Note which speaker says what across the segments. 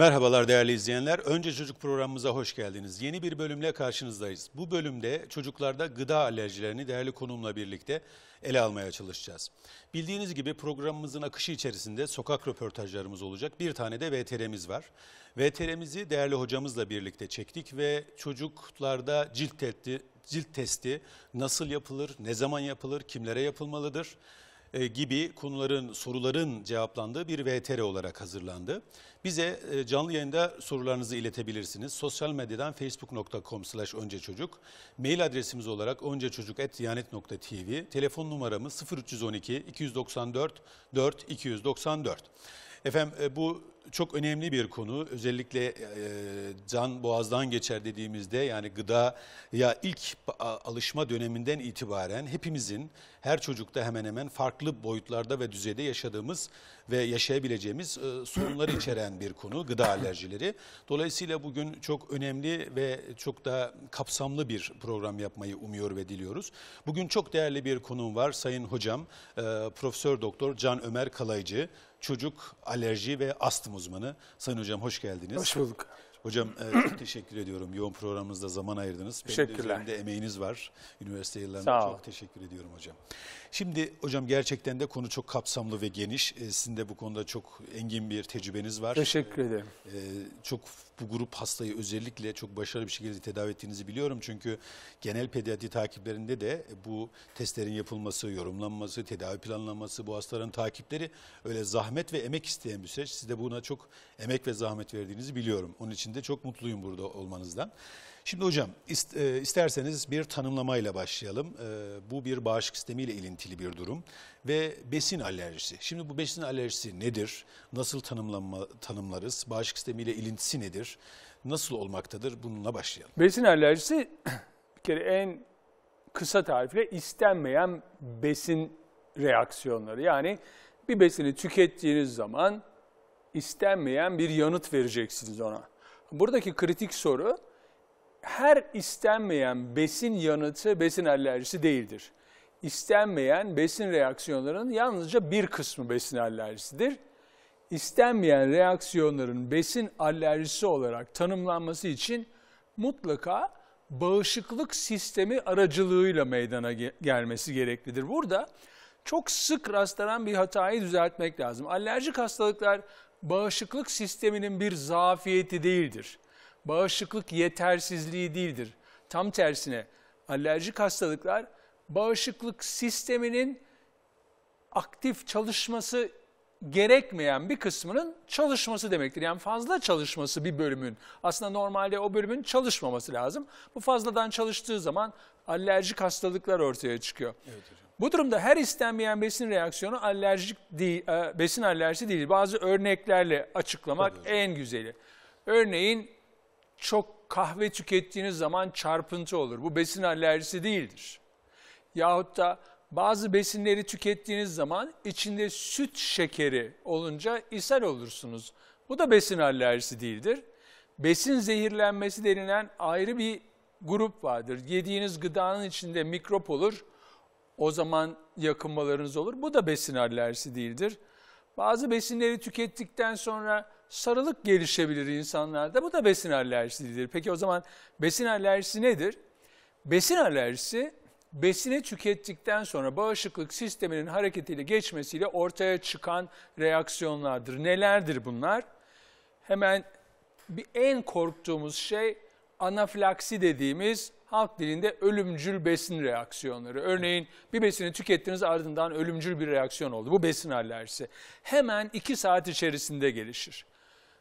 Speaker 1: Merhabalar değerli izleyenler. Önce Çocuk programımıza hoş geldiniz. Yeni bir bölümle karşınızdayız. Bu bölümde çocuklarda gıda alerjilerini değerli konumla birlikte ele almaya çalışacağız. Bildiğiniz gibi programımızın akışı içerisinde sokak röportajlarımız olacak. Bir tane de VTR'miz var. VTR'mizi değerli hocamızla birlikte çektik ve çocuklarda cilt testi, cilt testi nasıl yapılır, ne zaman yapılır, kimlere yapılmalıdır? E, gibi konuların, soruların cevaplandığı bir VTR olarak hazırlandı. Bize e, canlı yayında sorularınızı iletebilirsiniz. Sosyal medyadan facebook.com slash önceçocuk, mail adresimiz olarak öncecocuk.diyanet.tv, telefon numaramız 0312 294 4 294. Efendim e, bu çok önemli bir konu. Özellikle e, can boğazdan geçer dediğimizde yani gıda ya ilk alışma döneminden itibaren hepimizin her çocukta hemen hemen farklı boyutlarda ve düzeyde yaşadığımız ve yaşayabileceğimiz e, sorunları içeren bir konu gıda alerjileri. Dolayısıyla bugün çok önemli ve çok da kapsamlı bir program yapmayı umuyor ve diliyoruz. Bugün çok değerli bir konum var Sayın Hocam e, Profesör Doktor Can Ömer Kalaycı çocuk alerji ve astım uzmanı. Sayın hocam hoş geldiniz. Hoş bulduk. Hocam e, çok teşekkür ediyorum. Yoğun programımızda zaman ayırdınız. Teşekkürler. Benim de emeğiniz var. Üniversite yıllarında çok teşekkür ediyorum hocam. Şimdi hocam gerçekten de konu çok kapsamlı ve geniş. E, sizin de bu konuda çok engin bir tecrübeniz var. Teşekkür ederim. E, çok bu grup hastayı özellikle çok başarılı bir şekilde tedavi ettiğinizi biliyorum. Çünkü genel pediatri takiplerinde de bu testlerin yapılması, yorumlanması, tedavi planlanması, bu hastaların takipleri öyle zahmet ve emek isteyen bir süreç. Siz de buna çok emek ve zahmet verdiğinizi biliyorum. Onun için de çok mutluyum burada olmanızdan. Şimdi hocam e, isterseniz bir tanımlamayla başlayalım. E, bu bir bağışıklık sistemiyle ilintili bir durum ve besin alerjisi. Şimdi bu besin alerjisi nedir? Nasıl tanımlanma, tanımlarız? Bağışıklık sistemiyle ilintisi nedir? Nasıl olmaktadır? Bununla başlayalım.
Speaker 2: Besin alerjisi bir kere en kısa tarifle istenmeyen besin reaksiyonları. Yani bir besini tükettiğiniz zaman istenmeyen bir yanıt vereceksiniz ona. Buradaki kritik soru her istenmeyen besin yanıtı besin alerjisi değildir. İstenmeyen besin reaksiyonlarının yalnızca bir kısmı besin alerjisidir. İstenmeyen reaksiyonların besin alerjisi olarak tanımlanması için mutlaka bağışıklık sistemi aracılığıyla meydana gelmesi gereklidir. Burada çok sık rastlanan bir hatayı düzeltmek lazım. Alerjik hastalıklar bağışıklık sisteminin bir zafiyeti değildir bağışıklık yetersizliği değildir. Tam tersine alerjik hastalıklar bağışıklık sisteminin aktif çalışması gerekmeyen bir kısmının çalışması demektir. Yani fazla çalışması bir bölümün. Aslında normalde o bölümün çalışmaması lazım. Bu fazladan çalıştığı zaman alerjik hastalıklar ortaya çıkıyor. Evet hocam. Bu durumda her istenmeyen besin reaksiyonu alerjik değil, e, besin alerjisi değil. Bazı örneklerle açıklamak en güzeli. Örneğin çok kahve tükettiğiniz zaman çarpıntı olur. Bu besin alerjisi değildir. Yahut da bazı besinleri tükettiğiniz zaman içinde süt şekeri olunca ishal olursunuz. Bu da besin alerjisi değildir. Besin zehirlenmesi denilen ayrı bir grup vardır. Yediğiniz gıdanın içinde mikrop olur. O zaman yakınmalarınız olur. Bu da besin alerjisi değildir. Bazı besinleri tükettikten sonra sarılık gelişebilir insanlarda. Bu da besin alerjisidir. Peki o zaman besin alerjisi nedir? Besin alerjisi besini tükettikten sonra bağışıklık sisteminin hareketiyle geçmesiyle ortaya çıkan reaksiyonlardır. Nelerdir bunlar? Hemen bir en korktuğumuz şey anafilaksi dediğimiz halk dilinde ölümcül besin reaksiyonları. Örneğin bir besini tükettiniz ardından ölümcül bir reaksiyon oldu. Bu besin alerjisi. Hemen iki saat içerisinde gelişir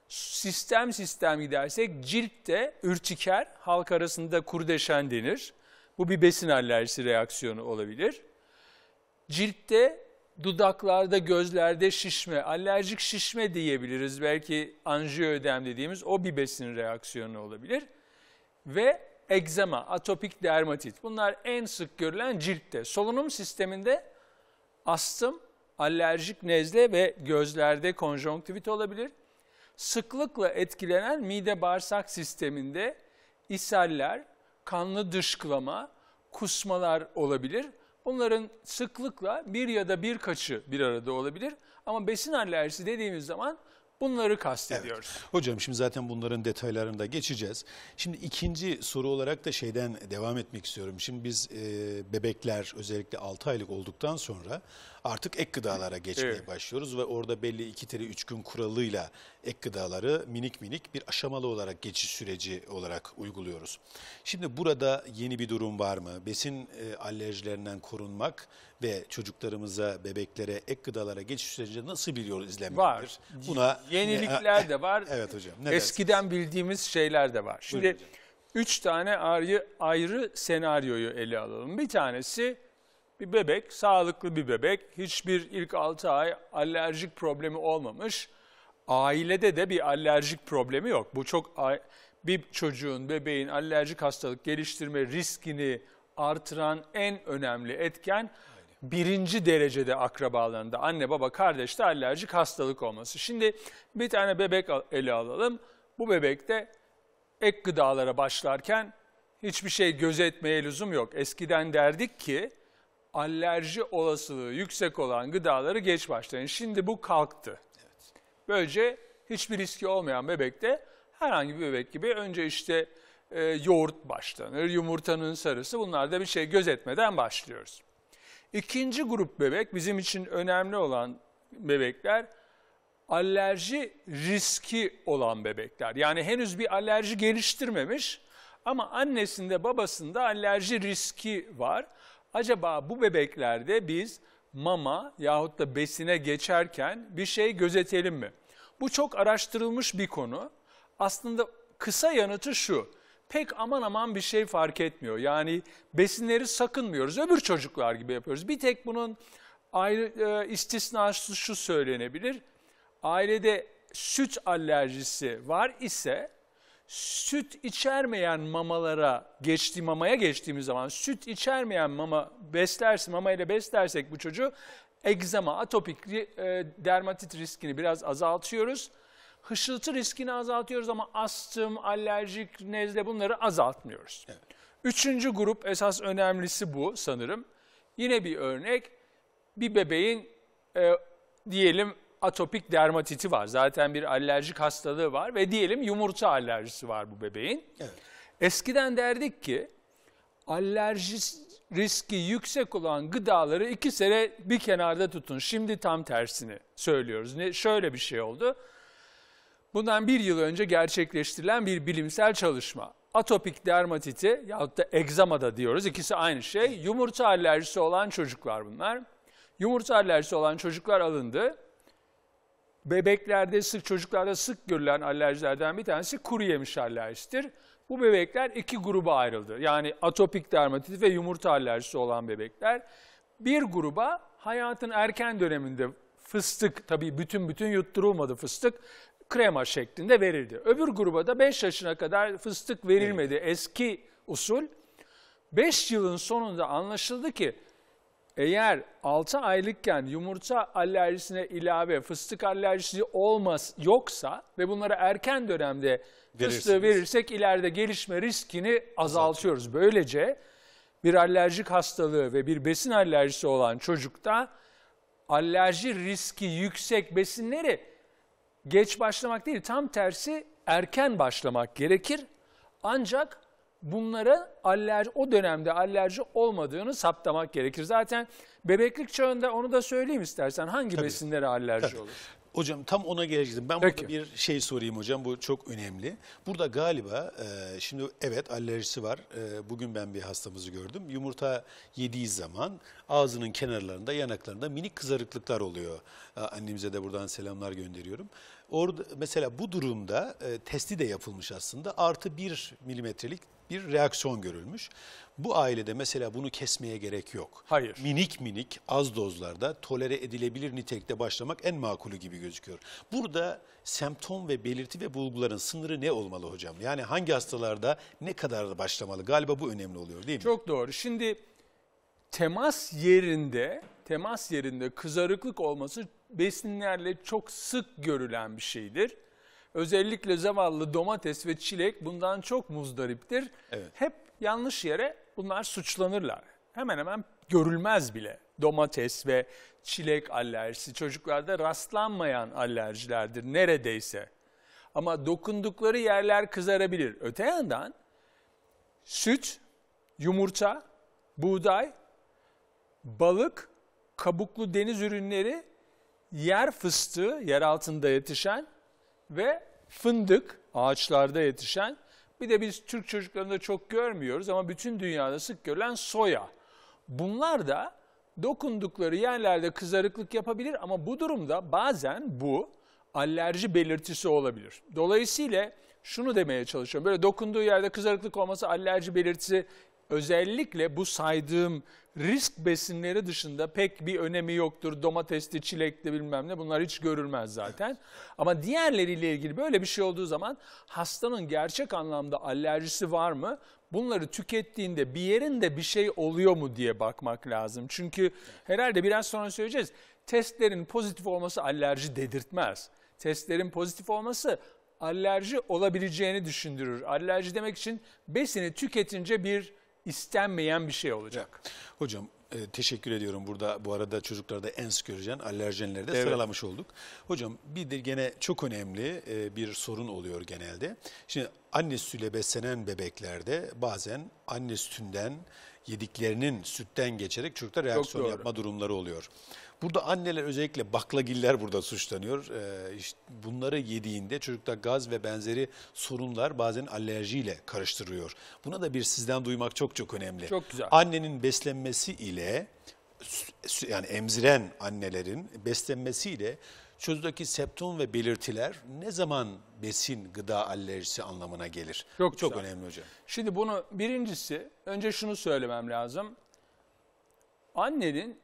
Speaker 2: sistem sistem gidersek ciltte ürtiker, halk arasında kurdeşen denir. Bu bir besin alerjisi reaksiyonu olabilir. Ciltte, dudaklarda, gözlerde şişme, alerjik şişme diyebiliriz. Belki anjiyoödem dediğimiz o bir besin reaksiyonu olabilir. Ve egzama, atopik dermatit. Bunlar en sık görülen ciltte. Solunum sisteminde astım, alerjik nezle ve gözlerde konjonktivit olabilir sıklıkla etkilenen mide bağırsak sisteminde ishaller, kanlı dışkılama, kusmalar olabilir. Bunların sıklıkla bir ya da birkaçı bir arada olabilir. Ama besin alerjisi dediğimiz zaman Bunları kastediyoruz. Evet.
Speaker 1: Hocam şimdi zaten bunların detaylarında geçeceğiz. Şimdi ikinci soru olarak da şeyden devam etmek istiyorum. Şimdi biz e, bebekler özellikle 6 aylık olduktan sonra artık ek gıdalara geçmeye evet. başlıyoruz ve orada belli 2 teri 3 gün kuralıyla ek gıdaları minik minik bir aşamalı olarak geçiş süreci olarak uyguluyoruz. Şimdi burada yeni bir durum var mı? Besin e, alerjilerinden korunmak ve çocuklarımıza, bebeklere, ek gıdalara geçiş sürecinde nasıl bir yol izlenmelidir? Var. Buna yenilikler de var. evet hocam. Ne Eskiden dersin? bildiğimiz şeyler de var. Şimdi
Speaker 2: üç tane ayrı ayrı senaryoyu ele alalım. Bir tanesi bir bebek, sağlıklı bir bebek, hiçbir ilk 6 ay alerjik problemi olmamış. Ailede de bir alerjik problemi yok. Bu çok bir çocuğun, bebeğin alerjik hastalık geliştirme riskini artıran en önemli etken birinci derecede akrabalarında anne baba kardeşte alerjik hastalık olması. Şimdi bir tane bebek ele alalım. Bu bebekte ek gıdalara başlarken hiçbir şey gözetmeye lüzum yok. Eskiden derdik ki alerji olasılığı yüksek olan gıdaları geç başlayın. Şimdi bu kalktı. Evet. Böylece hiçbir riski olmayan bebekte herhangi bir bebek gibi önce işte e, yoğurt başlanır, yumurtanın sarısı bunlarda bir şey gözetmeden başlıyoruz. İkinci grup bebek bizim için önemli olan bebekler alerji riski olan bebekler. Yani henüz bir alerji geliştirmemiş ama annesinde babasında alerji riski var. Acaba bu bebeklerde biz mama yahut da besine geçerken bir şey gözetelim mi? Bu çok araştırılmış bir konu. Aslında kısa yanıtı şu pek aman aman bir şey fark etmiyor. Yani besinleri sakınmıyoruz. Öbür çocuklar gibi yapıyoruz. Bir tek bunun ayrı e, istisnası şu söylenebilir. Ailede süt alerjisi var ise süt içermeyen mamalara geçti mamaya geçtiğimiz zaman süt içermeyen mama beslersin mama ile beslersek bu çocuğu egzama atopik e, dermatit riskini biraz azaltıyoruz hışıltı riskini azaltıyoruz ama astım, alerjik, nezle bunları azaltmıyoruz. Evet. Üçüncü grup esas önemlisi bu sanırım. Yine bir örnek bir bebeğin e, diyelim atopik dermatiti var. Zaten bir alerjik hastalığı var ve diyelim yumurta alerjisi var bu bebeğin. Evet. Eskiden derdik ki alerji riski yüksek olan gıdaları iki sene bir kenarda tutun. Şimdi tam tersini söylüyoruz. Ne, şöyle bir şey oldu Bundan bir yıl önce gerçekleştirilen bir bilimsel çalışma. Atopik dermatiti yahut da egzama da diyoruz ikisi aynı şey. Yumurta alerjisi olan çocuklar bunlar. Yumurta alerjisi olan çocuklar alındı. Bebeklerde sık çocuklarda sık görülen alerjilerden bir tanesi kuru yemiş alerjisidir. Bu bebekler iki gruba ayrıldı. Yani atopik dermatit ve yumurta alerjisi olan bebekler. Bir gruba hayatın erken döneminde fıstık tabii bütün bütün yutturulmadı fıstık krema şeklinde verildi. Öbür gruba da 5 yaşına kadar fıstık verilmedi. Evet. Eski usul 5 yılın sonunda anlaşıldı ki eğer 6 aylıkken yumurta alerjisine ilave fıstık alerjisi olmaz yoksa ve bunları erken dönemde fıstığı verirsek ileride gelişme riskini azaltıyoruz. Böylece bir alerjik hastalığı ve bir besin alerjisi olan çocukta alerji riski yüksek besinleri geç başlamak değil tam tersi erken başlamak gerekir. Ancak bunlara alerji, o dönemde alerji olmadığını saptamak gerekir. Zaten
Speaker 1: bebeklik çağında onu da söyleyeyim istersen hangi Tabii. besinlere alerji Tabii. olur? Hocam tam ona geleceğim. Ben Peki. burada bir şey sorayım hocam. Bu çok önemli. Burada galiba e, şimdi evet alerjisi var. E, bugün ben bir hastamızı gördüm. Yumurta yediği zaman ağzının kenarlarında, yanaklarında minik kızarıklıklar oluyor. E, annemize de buradan selamlar gönderiyorum. Orada mesela bu durumda e, testi de yapılmış aslında. Artı bir milimetrelik bir reaksiyon görülmüş. Bu ailede mesela bunu kesmeye gerek yok. Hayır. Minik minik az dozlarda tolere edilebilir nitelikte başlamak en makulü gibi gözüküyor. Burada semptom ve belirti ve bulguların sınırı ne olmalı hocam? Yani hangi hastalarda ne kadar başlamalı? Galiba bu önemli oluyor değil mi? Çok doğru. Şimdi temas yerinde
Speaker 2: temas yerinde kızarıklık olması besinlerle çok sık görülen bir şeydir. Özellikle zavallı domates ve çilek bundan çok muzdariptir. Evet. Hep yanlış yere bunlar suçlanırlar. Hemen hemen görülmez bile. Domates ve çilek alerjisi çocuklarda rastlanmayan alerjilerdir neredeyse. Ama dokundukları yerler kızarabilir. Öte yandan süt, yumurta, buğday, balık, kabuklu deniz ürünleri, yer fıstığı, yer altında yetişen ve fındık, ağaçlarda yetişen bir de biz Türk çocuklarında çok görmüyoruz ama bütün dünyada sık görülen soya. Bunlar da dokundukları yerlerde kızarıklık yapabilir ama bu durumda bazen bu alerji belirtisi olabilir. Dolayısıyla şunu demeye çalışıyorum. Böyle dokunduğu yerde kızarıklık olması alerji belirtisi özellikle bu saydığım risk besinleri dışında pek bir önemi yoktur. Domatesli, çilekli bilmem ne bunlar hiç görülmez zaten. Ama diğerleriyle ilgili böyle bir şey olduğu zaman hastanın gerçek anlamda alerjisi var mı? Bunları tükettiğinde bir yerinde bir şey oluyor mu diye bakmak lazım. Çünkü herhalde biraz sonra söyleyeceğiz. Testlerin pozitif olması alerji dedirtmez. Testlerin pozitif olması alerji olabileceğini düşündürür. Alerji demek için besini tüketince bir istenmeyen bir şey olacak.
Speaker 1: Hocam e, teşekkür ediyorum. Burada bu arada çocuklarda ens göreceğin alerjenleri de evet. sıralamış olduk. Hocam bir de gene çok önemli e, bir sorun oluyor genelde. Şimdi anne sütüyle beslenen bebeklerde bazen anne sütünden yediklerinin sütten geçerek çocukta reaksiyon yapma durumları oluyor. Burada anneler özellikle baklagiller burada suçlanıyor. Ee, işte bunları yediğinde çocukta gaz ve benzeri sorunlar bazen alerjiyle karıştırıyor. Buna da bir sizden duymak çok çok önemli. Çok güzel. Annenin beslenmesi ile yani emziren annelerin beslenmesiyle çocuktaki septom ve belirtiler ne zaman besin gıda alerjisi anlamına gelir? Çok, çok güzel. önemli hocam. Şimdi
Speaker 2: bunu birincisi önce şunu söylemem lazım. Annenin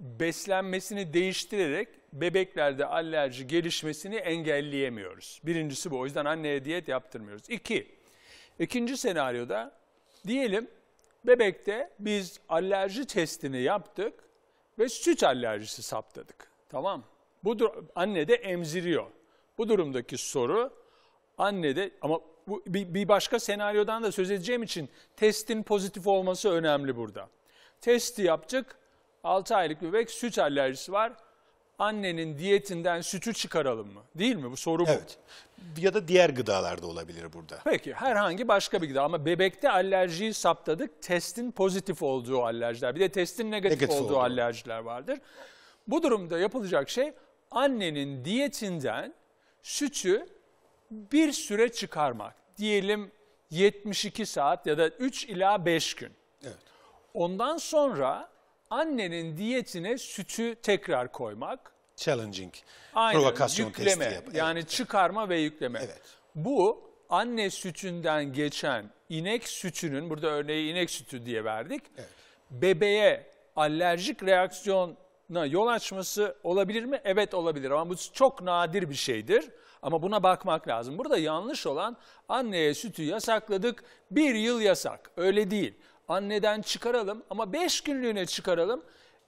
Speaker 2: beslenmesini değiştirerek bebeklerde alerji gelişmesini engelleyemiyoruz. Birincisi bu. O yüzden anneye diyet yaptırmıyoruz. İki, ikinci senaryoda diyelim bebekte biz alerji testini yaptık ve süt alerjisi saptadık. Tamam Bu dur anne de emziriyor. Bu durumdaki soru anne de ama bu, bir, bir başka senaryodan da söz edeceğim için testin pozitif olması önemli burada. Testi yaptık, 6 aylık bebek süt alerjisi var. Annenin diyetinden sütü çıkaralım mı? Değil mi? Bu soru bu. Evet.
Speaker 1: Ya da diğer gıdalarda olabilir burada.
Speaker 2: Peki herhangi başka bir gıda ama bebekte alerjiyi saptadık. Testin pozitif olduğu alerjiler bir de testin negatif, negatif olduğu oldu. alerjiler vardır. Bu durumda yapılacak şey annenin diyetinden sütü bir süre çıkarmak. Diyelim 72 saat ya da 3 ila 5 gün. Evet. Ondan sonra annenin diyetine sütü tekrar koymak. Challenging. Aynen, Provokasyon yükleme, testi yap. Yani evet. çıkarma ve yükleme. Evet. Bu anne sütünden geçen inek sütünün, burada örneği inek sütü diye verdik. Evet. Bebeğe alerjik reaksiyona yol açması olabilir mi? Evet olabilir ama bu çok nadir bir şeydir. Ama buna bakmak lazım. Burada yanlış olan anneye sütü yasakladık, bir yıl yasak. Öyle değil anneden çıkaralım ama beş günlüğüne çıkaralım.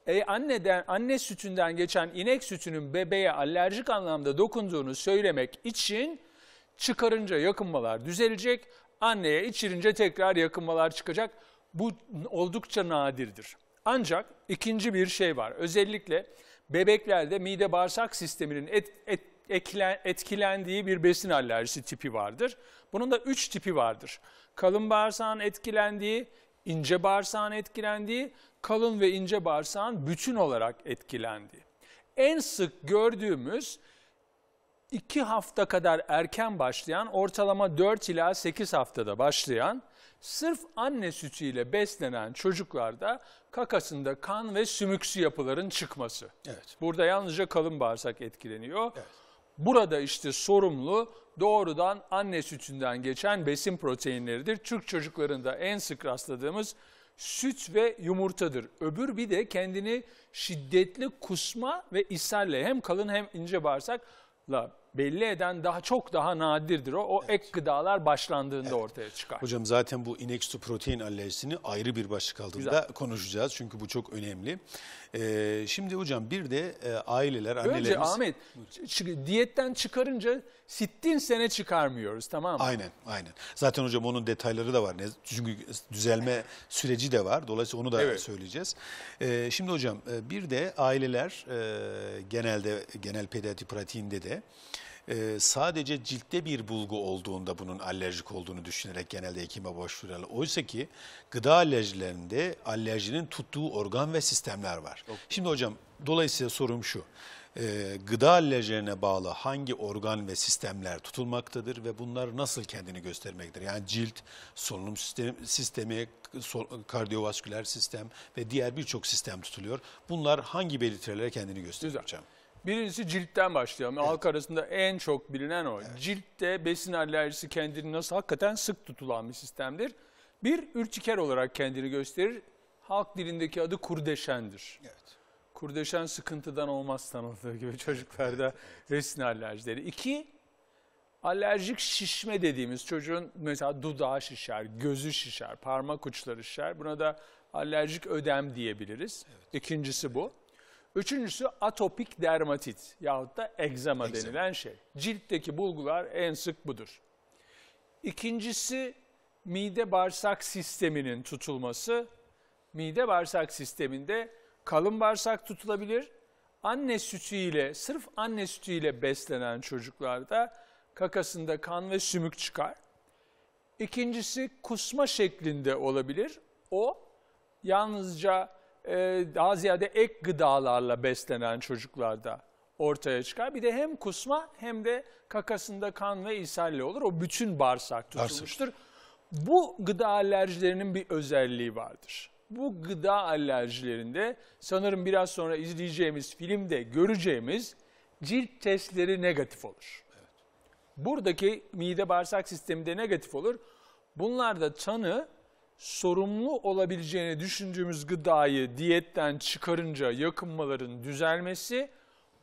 Speaker 2: E, anneden anne sütünden geçen inek sütünün bebeğe alerjik anlamda dokunduğunu söylemek için çıkarınca yakınmalar düzelecek. Anneye içirince tekrar yakınmalar çıkacak. Bu oldukça nadirdir. Ancak ikinci bir şey var. Özellikle bebeklerde mide bağırsak sisteminin et, et, eklen, etkilendiği bir besin alerjisi tipi vardır. Bunun da üç tipi vardır. Kalın bağırsağın etkilendiği, ince bağırsağın etkilendiği, kalın ve ince bağırsağın bütün olarak etkilendiği. En sık gördüğümüz 2 hafta kadar erken başlayan, ortalama 4 ila 8 haftada başlayan, sırf anne sütüyle beslenen çocuklarda kakasında kan ve sümüksü yapıların çıkması. Evet. Burada yalnızca kalın bağırsak etkileniyor. Evet. Burada işte sorumlu doğrudan anne sütünden geçen besin proteinleridir. Türk çocuklarında en sık rastladığımız süt ve yumurtadır. Öbür bir de kendini şiddetli kusma ve ishalle hem kalın hem ince bağırsakla belli eden daha çok daha nadirdir. O, o ek gıdalar başlandığında ortaya çıkar.
Speaker 1: Hocam zaten bu inek sütü protein alerjisini ayrı bir başlık altında konuşacağız. Çünkü bu çok önemli. Ee, şimdi hocam bir de e, aileler, annelerimiz... Önce Ahmet
Speaker 2: çı- diyetten çıkarınca sittin sene çıkarmıyoruz tamam mı? Aynen, aynen.
Speaker 1: Zaten hocam onun detayları da var. Ne- Çünkü düzelme süreci de var. Dolayısıyla onu da Evet. söyleyeceğiz. Ee, şimdi hocam e, bir de aileler e, genelde genel pediatri pratiğinde de ee, sadece ciltte bir bulgu olduğunda bunun alerjik olduğunu düşünerek genelde hekime başvururlar. Oysa ki gıda alerjilerinde alerjinin tuttuğu organ ve sistemler var. Okay. Şimdi hocam dolayısıyla sorum şu. Ee, gıda alerjilerine bağlı hangi organ ve sistemler tutulmaktadır ve bunlar nasıl kendini göstermektedir? Yani cilt, solunum sistemi, sistemi kardiyovasküler sistem ve diğer birçok sistem tutuluyor. Bunlar hangi belirtilere kendini gösteriyor Güzel. hocam? Birincisi ciltten başlayalım. Evet. Halk arasında en çok
Speaker 2: bilinen o. Evet. Ciltte besin alerjisi kendini nasıl hakikaten sık tutulan bir sistemdir. Bir ürtiker olarak kendini gösterir. Halk dilindeki adı kurdeşendir. Evet. Kurdeşen sıkıntıdan olmaz tanıldığı gibi çocuklarda besin alerjileri. İki, alerjik şişme dediğimiz çocuğun mesela dudağı şişer, gözü şişer, parmak uçları şişer. Buna da alerjik ödem diyebiliriz. Evet. İkincisi bu. Üçüncüsü atopik dermatit yahut da egzama, denilen şey. Ciltteki bulgular en sık budur. İkincisi mide bağırsak sisteminin tutulması. Mide bağırsak sisteminde kalın bağırsak tutulabilir. Anne sütü ile sırf anne sütü ile beslenen çocuklarda kakasında kan ve sümük çıkar. İkincisi kusma şeklinde olabilir. O yalnızca e, daha ziyade ek gıdalarla beslenen çocuklarda ortaya çıkar. Bir de hem kusma hem de kakasında kan ve ishalle olur. O bütün bağırsak tutulmuştur. Bu gıda alerjilerinin bir özelliği vardır. Bu gıda alerjilerinde sanırım biraz sonra izleyeceğimiz filmde göreceğimiz cilt testleri negatif olur. Evet. Buradaki mide bağırsak sistemi negatif olur. Bunlarda tanı sorumlu olabileceğini düşündüğümüz gıdayı diyetten çıkarınca yakınmaların düzelmesi,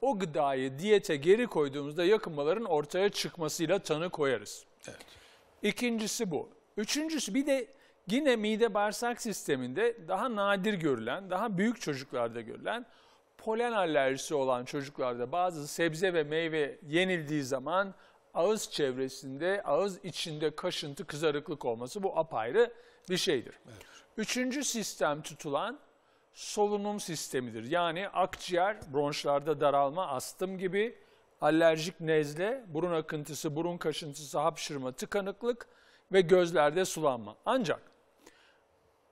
Speaker 2: o gıdayı diyete geri koyduğumuzda yakınmaların ortaya çıkmasıyla tanı koyarız. Evet. İkincisi bu. Üçüncüsü bir de yine mide bağırsak sisteminde daha nadir görülen, daha büyük çocuklarda görülen polen alerjisi olan çocuklarda bazı sebze ve meyve yenildiği zaman ağız çevresinde, ağız içinde kaşıntı, kızarıklık olması bu apayrı bir şeydir. Evet. Üçüncü sistem tutulan solunum sistemidir. Yani akciğer, bronşlarda daralma, astım gibi alerjik nezle, burun akıntısı, burun kaşıntısı, hapşırma, tıkanıklık ve gözlerde sulanma. Ancak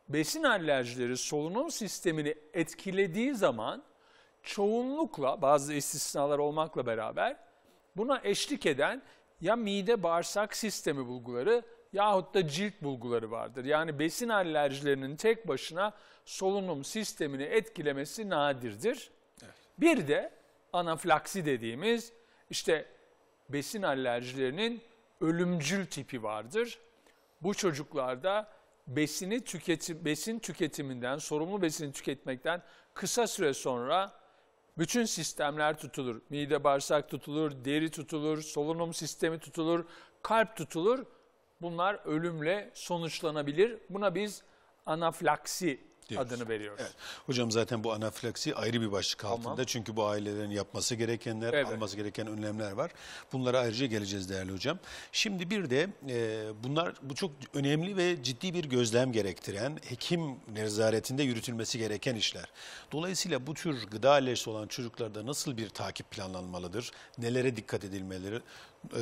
Speaker 2: besin alerjileri solunum sistemini etkilediği zaman çoğunlukla bazı istisnalar olmakla beraber buna eşlik eden ya mide bağırsak sistemi bulguları yahut da cilt bulguları vardır. Yani besin alerjilerinin tek başına solunum sistemini etkilemesi nadirdir. Evet. Bir de anafilaksi dediğimiz işte besin alerjilerinin ölümcül tipi vardır. Bu çocuklarda besini tüketim, besin tüketiminden, sorumlu besini tüketmekten kısa süre sonra bütün sistemler tutulur. Mide bağırsak tutulur, deri tutulur, solunum sistemi tutulur, kalp tutulur Bunlar ölümle sonuçlanabilir. Buna biz anafilaksi diyoruz. adını veriyoruz. Evet.
Speaker 1: Hocam zaten bu anafilaksi ayrı bir başlık tamam. altında. Çünkü bu ailelerin yapması gerekenler, evet. alması gereken önlemler var. Bunlara ayrıca geleceğiz değerli hocam. Şimdi bir de e, bunlar bu çok önemli ve ciddi bir gözlem gerektiren, hekim nezaretinde yürütülmesi gereken işler. Dolayısıyla bu tür gıda alerjisi olan çocuklarda nasıl bir takip planlanmalıdır? Nelere dikkat edilmeleri e,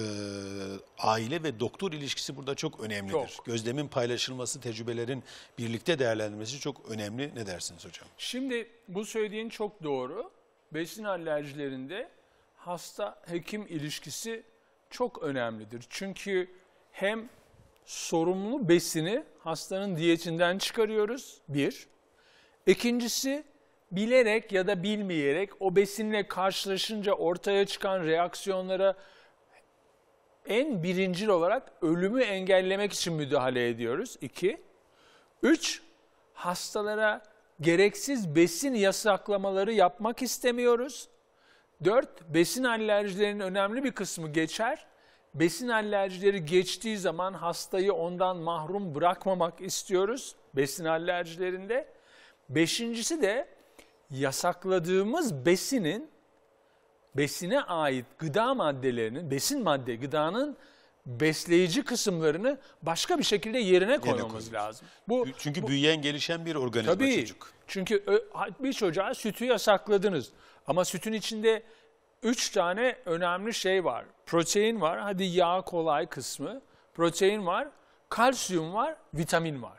Speaker 1: aile ve doktor ilişkisi burada çok önemlidir. Çok. Gözlemin paylaşılması, tecrübelerin birlikte değerlendirilmesi çok önemli. Ne dersiniz hocam?
Speaker 2: Şimdi bu söylediğin çok doğru. Besin alerjilerinde hasta hekim ilişkisi çok önemlidir. Çünkü hem sorumlu besini hastanın diyetinden çıkarıyoruz bir. İkincisi bilerek ya da bilmeyerek o besinle karşılaşınca ortaya çıkan reaksiyonlara en birincil olarak ölümü engellemek için müdahale ediyoruz. İki. Üç, hastalara gereksiz besin yasaklamaları yapmak istemiyoruz. Dört, besin alerjilerinin önemli bir kısmı geçer. Besin alerjileri geçtiği zaman hastayı ondan mahrum bırakmamak istiyoruz besin alerjilerinde. Beşincisi de yasakladığımız besinin besine ait gıda maddelerinin, besin madde gıdanın besleyici kısımlarını başka bir şekilde yerine koymamız lazım. Bu çünkü bu, büyüyen gelişen bir organizma tabii, çocuk. Çünkü bir çocuğa sütü yasakladınız ama sütün içinde üç tane önemli şey var. Protein var, hadi yağ kolay kısmı. Protein var, kalsiyum var, vitamin var.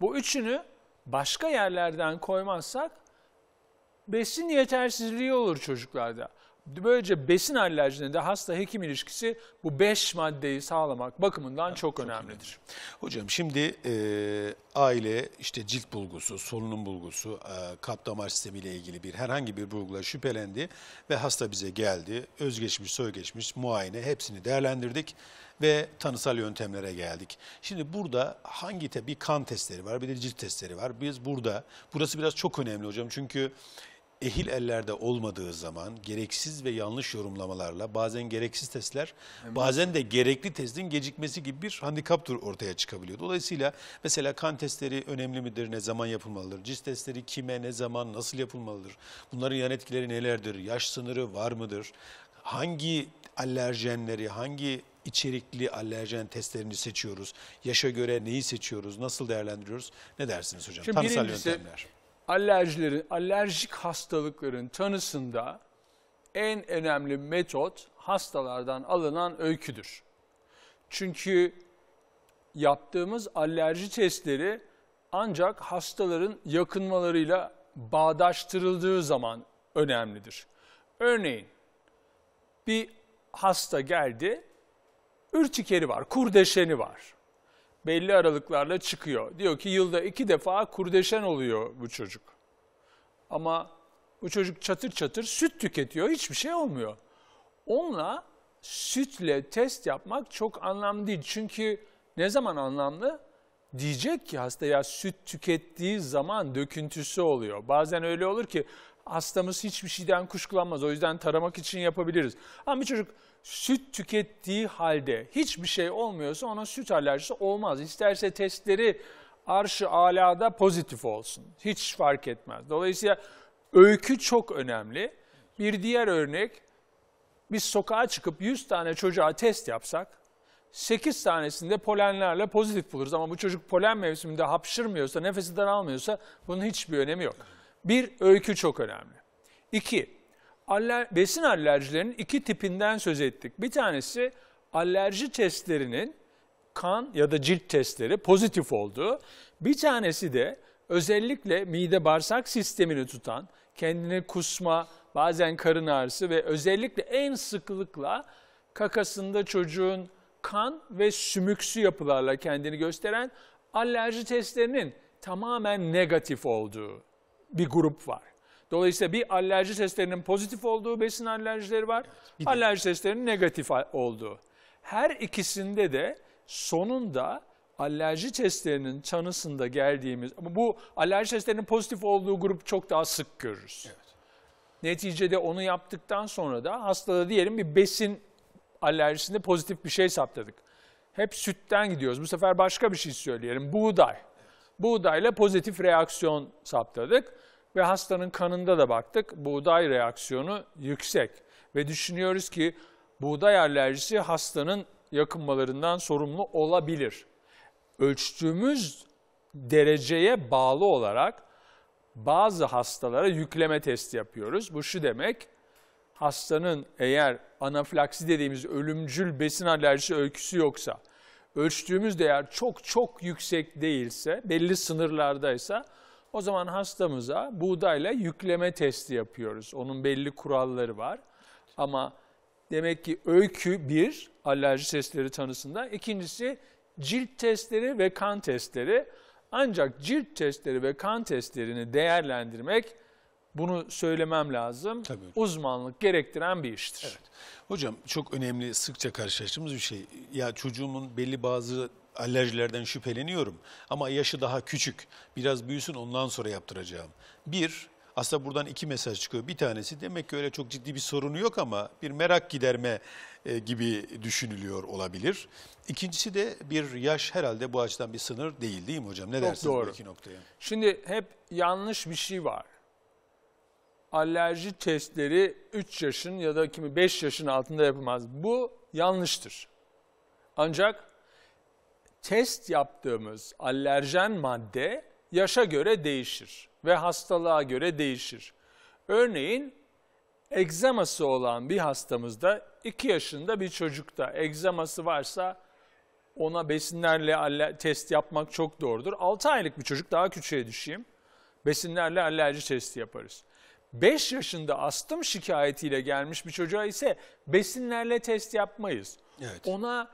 Speaker 2: Bu üçünü başka yerlerden koymazsak besin yetersizliği olur çocuklarda. Böylece besin alerjilerinde hasta hekim ilişkisi bu 5 maddeyi sağlamak bakımından yani çok, çok önemlidir.
Speaker 1: Önemli. Hocam şimdi e, aile işte cilt bulgusu, solunum bulgusu, e, kap damar sistemiyle ilgili bir herhangi bir bulguyla şüphelendi ve hasta bize geldi. Özgeçmiş, soygeçmiş, muayene hepsini değerlendirdik ve tanısal yöntemlere geldik. Şimdi burada hangi te kan testleri var, bir de cilt testleri var. Biz burada burası biraz çok önemli hocam çünkü ehil ellerde olmadığı zaman gereksiz ve yanlış yorumlamalarla bazen gereksiz testler bazen de gerekli testin gecikmesi gibi bir handikap ortaya çıkabiliyor. Dolayısıyla mesela kan testleri önemli midir? Ne zaman yapılmalıdır? Cis testleri kime, ne zaman, nasıl yapılmalıdır? Bunların yan etkileri nelerdir? Yaş sınırı var mıdır? Hangi alerjenleri, hangi içerikli alerjen testlerini seçiyoruz? Yaşa göre neyi seçiyoruz? Nasıl değerlendiriyoruz? Ne dersiniz hocam? Şimdi Tanısal yöntemler
Speaker 2: alerjilerin, alerjik hastalıkların tanısında en önemli metot hastalardan alınan öyküdür. Çünkü yaptığımız alerji testleri ancak hastaların yakınmalarıyla bağdaştırıldığı zaman önemlidir. Örneğin bir hasta geldi, ürtikeri var, kurdeşeni var belli aralıklarla çıkıyor. Diyor ki yılda iki defa kurdeşen oluyor bu çocuk. Ama bu çocuk çatır çatır süt tüketiyor, hiçbir şey olmuyor. Onunla sütle test yapmak çok anlamlı değil. Çünkü ne zaman anlamlı? Diyecek ki hasta ya süt tükettiği zaman döküntüsü oluyor. Bazen öyle olur ki hastamız hiçbir şeyden kuşkulanmaz. O yüzden taramak için yapabiliriz. Ama bir çocuk süt tükettiği halde hiçbir şey olmuyorsa ona süt alerjisi olmaz. İsterse testleri arşı alada pozitif olsun. Hiç fark etmez. Dolayısıyla öykü çok önemli. Bir diğer örnek biz sokağa çıkıp 100 tane çocuğa test yapsak 8 tanesinde polenlerle pozitif buluruz. Ama bu çocuk polen mevsiminde hapşırmıyorsa, nefesinden almıyorsa bunun hiçbir önemi yok. Bir, öykü çok önemli. İki, Aller, besin alerjilerinin iki tipinden söz ettik. Bir tanesi alerji testlerinin kan ya da cilt testleri pozitif olduğu. Bir tanesi de özellikle mide bağırsak sistemini tutan, kendini kusma, bazen karın ağrısı ve özellikle en sıklıkla kakasında çocuğun kan ve sümüksü yapılarla kendini gösteren alerji testlerinin tamamen negatif olduğu bir grup var. Dolayısıyla bir alerji testlerinin pozitif olduğu besin alerjileri var, bir alerji de. testlerinin negatif olduğu. Her ikisinde de sonunda alerji testlerinin çanısında geldiğimiz, ama bu alerji testlerinin pozitif olduğu grup çok daha sık görürüz. Evet. Neticede onu yaptıktan sonra da hastada diyelim bir besin alerjisinde pozitif bir şey saptadık. Hep sütten gidiyoruz. Bu sefer başka bir şey söyleyelim. Buğday. Buğdayla pozitif reaksiyon saptadık ve hastanın kanında da baktık buğday reaksiyonu yüksek. Ve düşünüyoruz ki buğday alerjisi hastanın yakınmalarından sorumlu olabilir. Ölçtüğümüz dereceye bağlı olarak bazı hastalara yükleme testi yapıyoruz. Bu şu demek, hastanın eğer anafilaksi dediğimiz ölümcül besin alerjisi öyküsü yoksa, ölçtüğümüz değer çok çok yüksek değilse, belli sınırlardaysa o zaman hastamıza buğdayla yükleme testi yapıyoruz. Onun belli kuralları var. Ama demek ki öykü bir, alerji testleri tanısında. İkincisi cilt testleri ve kan testleri. Ancak cilt testleri ve kan testlerini değerlendirmek bunu söylemem
Speaker 1: lazım. Tabii. Uzmanlık gerektiren bir iştir. Evet. Hocam çok önemli, sıkça karşılaştığımız bir şey. Ya çocuğumun belli bazı alerjilerden şüpheleniyorum ama yaşı daha küçük. Biraz büyüsün ondan sonra yaptıracağım. Bir, aslında buradan iki mesaj çıkıyor. Bir tanesi demek ki öyle çok ciddi bir sorunu yok ama bir merak giderme e, gibi düşünülüyor olabilir. İkincisi de bir yaş herhalde bu açıdan bir sınır değil değil mi hocam? Ne dersiniz doğru. bu iki noktaya?
Speaker 2: Şimdi hep yanlış bir şey var. Alerji testleri 3 yaşın ya da kimi 5 yaşın altında yapılmaz. Bu yanlıştır. Ancak test yaptığımız alerjen madde yaşa göre değişir ve hastalığa göre değişir. Örneğin egzeması olan bir hastamızda 2 yaşında bir çocukta egzeması varsa ona besinlerle test yapmak çok doğrudur. 6 aylık bir çocuk daha küçüğe düşeyim. Besinlerle alerji testi yaparız. 5 yaşında astım şikayetiyle gelmiş bir çocuğa ise besinlerle test yapmayız. Evet. Ona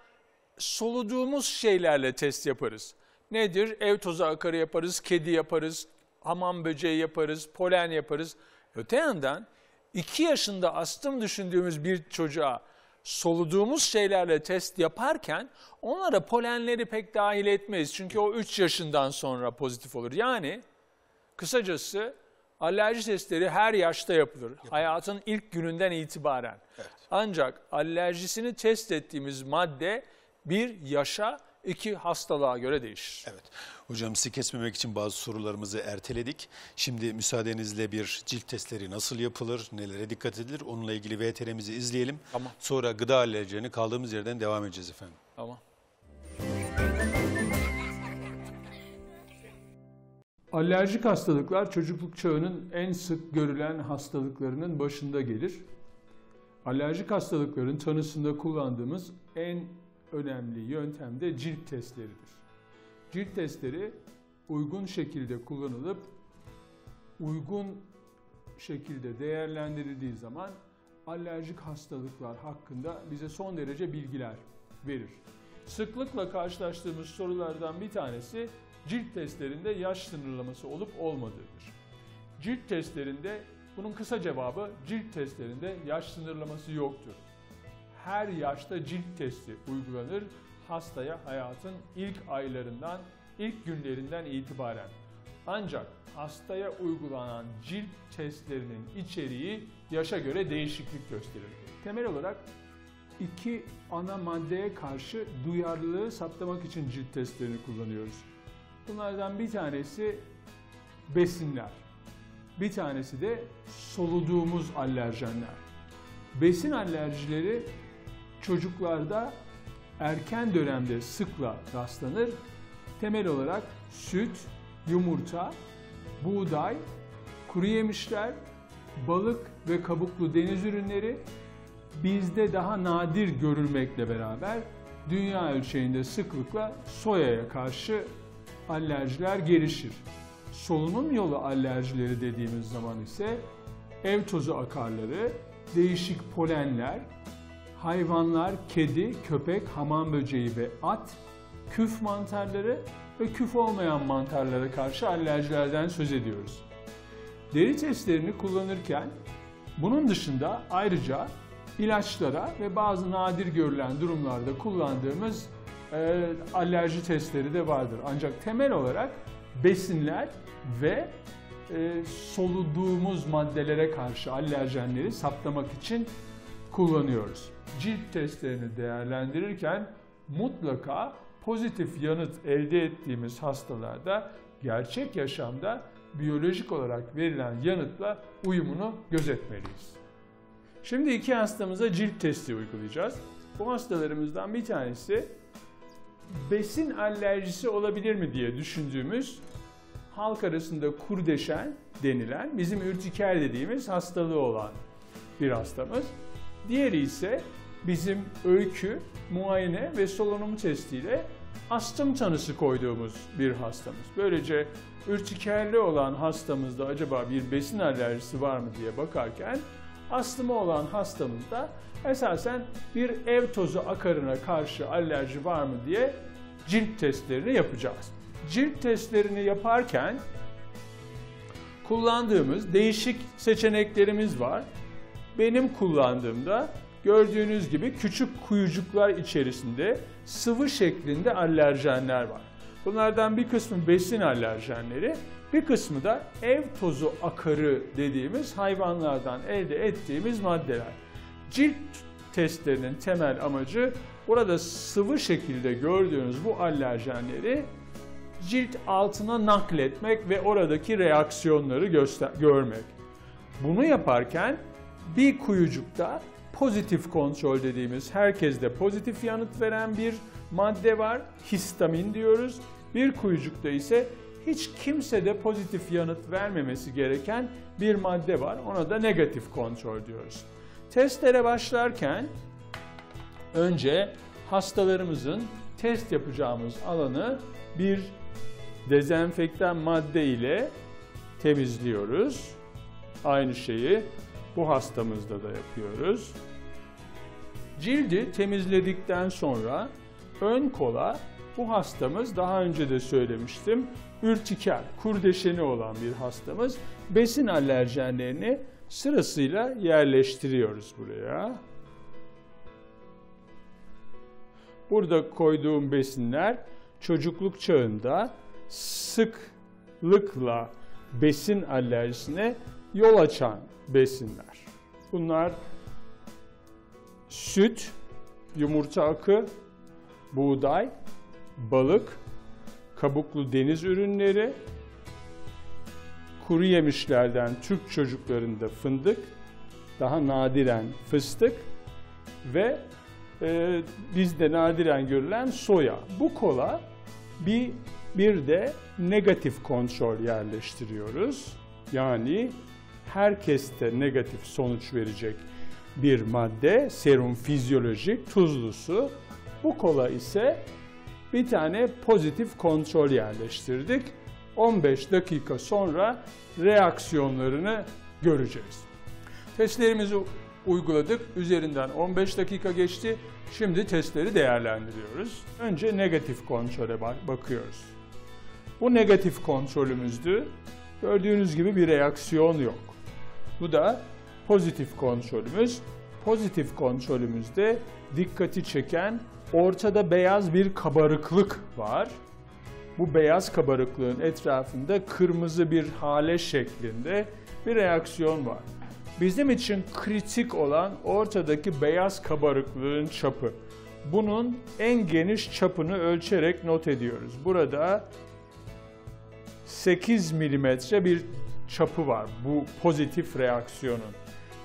Speaker 2: soluduğumuz şeylerle test yaparız. Nedir? Ev tozu akarı yaparız, kedi yaparız, hamam böceği yaparız, polen yaparız. Öte yandan 2 yaşında astım düşündüğümüz bir çocuğa soluduğumuz şeylerle test yaparken onlara polenleri pek dahil etmeyiz. Çünkü o 3 yaşından sonra pozitif olur. Yani kısacası alerji testleri her yaşta yapılır. Yapalım. Hayatın ilk gününden itibaren. Evet. Ancak alerjisini test ettiğimiz madde bir yaşa, iki hastalığa göre değişir. Evet.
Speaker 1: Hocam sizi kesmemek için bazı sorularımızı erteledik. Şimdi müsaadenizle bir cilt testleri nasıl yapılır, nelere dikkat edilir onunla ilgili VTR'mizi izleyelim. Tamam. Sonra gıda alerjilerini kaldığımız yerden devam edeceğiz efendim. Tamam.
Speaker 2: Alerjik hastalıklar çocukluk çağının en sık görülen hastalıklarının başında gelir. Alerjik hastalıkların tanısında kullandığımız en önemli yöntem de cilt testleridir. Cilt testleri uygun şekilde kullanılıp uygun şekilde değerlendirildiği zaman alerjik hastalıklar hakkında bize son derece bilgiler verir. Sıklıkla karşılaştığımız sorulardan bir tanesi cilt testlerinde yaş sınırlaması olup olmadığıdır. Cilt testlerinde bunun kısa cevabı cilt testlerinde yaş sınırlaması yoktur her yaşta cilt testi uygulanır hastaya hayatın ilk aylarından, ilk günlerinden itibaren. Ancak hastaya uygulanan cilt testlerinin içeriği yaşa göre değişiklik gösterir. Temel olarak iki ana maddeye karşı duyarlılığı saptamak için cilt testlerini kullanıyoruz. Bunlardan bir tanesi besinler. Bir tanesi de soluduğumuz alerjenler. Besin alerjileri çocuklarda erken dönemde sıkla rastlanır. Temel olarak süt, yumurta, buğday, kuru yemişler, balık ve kabuklu deniz ürünleri bizde daha nadir görülmekle beraber dünya ölçeğinde sıklıkla soyaya karşı alerjiler gelişir. Solunum yolu alerjileri dediğimiz zaman ise ev tozu akarları, değişik polenler, hayvanlar kedi, köpek, hamam böceği ve at, küf mantarları ve küf olmayan mantarlara karşı alerjilerden söz ediyoruz. Deri testlerini kullanırken bunun dışında ayrıca ilaçlara ve bazı nadir görülen durumlarda kullandığımız e, alerji testleri de vardır. Ancak temel olarak besinler ve e, soluduğumuz maddelere karşı alerjenleri saptamak için kullanıyoruz cilt testlerini değerlendirirken mutlaka pozitif yanıt elde ettiğimiz hastalarda gerçek yaşamda biyolojik olarak verilen yanıtla uyumunu gözetmeliyiz. Şimdi iki hastamıza cilt testi uygulayacağız. Bu hastalarımızdan bir tanesi besin alerjisi olabilir mi diye düşündüğümüz halk arasında kurdeşen denilen bizim ürtiker dediğimiz hastalığı olan bir hastamız. Diğeri ise bizim öykü, muayene ve solunum testiyle astım tanısı koyduğumuz bir hastamız. Böylece ürtikerli olan hastamızda acaba bir besin alerjisi var mı diye bakarken astımı olan hastamızda esasen bir ev tozu akarına karşı alerji var mı diye cilt testlerini yapacağız. Cilt testlerini yaparken kullandığımız değişik seçeneklerimiz var. Benim kullandığımda Gördüğünüz gibi küçük kuyucuklar içerisinde sıvı şeklinde alerjenler var. Bunlardan bir kısmı besin alerjenleri, bir kısmı da ev tozu akarı dediğimiz hayvanlardan elde ettiğimiz maddeler. Cilt testlerinin temel amacı burada sıvı şekilde gördüğünüz bu alerjenleri cilt altına nakletmek ve oradaki reaksiyonları göster görmek. Bunu yaparken bir kuyucukta pozitif kontrol dediğimiz herkeste pozitif yanıt veren bir madde var. Histamin diyoruz. Bir kuyucukta ise hiç kimse de pozitif yanıt vermemesi gereken bir madde var. Ona da negatif kontrol diyoruz. Testlere başlarken önce hastalarımızın test yapacağımız alanı bir dezenfektan madde ile temizliyoruz. Aynı şeyi bu hastamızda da yapıyoruz. Cildi temizledikten sonra ön kola bu hastamız daha önce de söylemiştim ürtiker, kurdeşeni olan bir hastamız besin alerjenlerini sırasıyla yerleştiriyoruz buraya. Burada koyduğum besinler çocukluk çağında sıklıkla besin alerjisine yol açan besinler. Bunlar süt, yumurta akı, buğday, balık, kabuklu deniz ürünleri, kuru yemişlerden Türk çocuklarında fındık, daha nadiren fıstık ve e, bizde nadiren görülen soya. Bu kola bir, bir de negatif kontrol yerleştiriyoruz. Yani herkeste negatif sonuç verecek bir madde, serum fizyolojik tuzlusu. Bu kola ise bir tane pozitif kontrol yerleştirdik. 15 dakika sonra reaksiyonlarını göreceğiz. Testlerimizi uyguladık. Üzerinden 15 dakika geçti. Şimdi testleri değerlendiriyoruz. Önce negatif kontrole bakıyoruz. Bu negatif kontrolümüzdü. Gördüğünüz gibi bir reaksiyon yok. Bu da pozitif kontrolümüz. Pozitif kontrolümüzde dikkati çeken ortada beyaz bir kabarıklık var. Bu beyaz kabarıklığın etrafında kırmızı bir hale şeklinde bir reaksiyon var. Bizim için kritik olan ortadaki beyaz kabarıklığın çapı. Bunun en geniş çapını ölçerek not ediyoruz. Burada 8 milimetre bir çapı var bu pozitif reaksiyonun.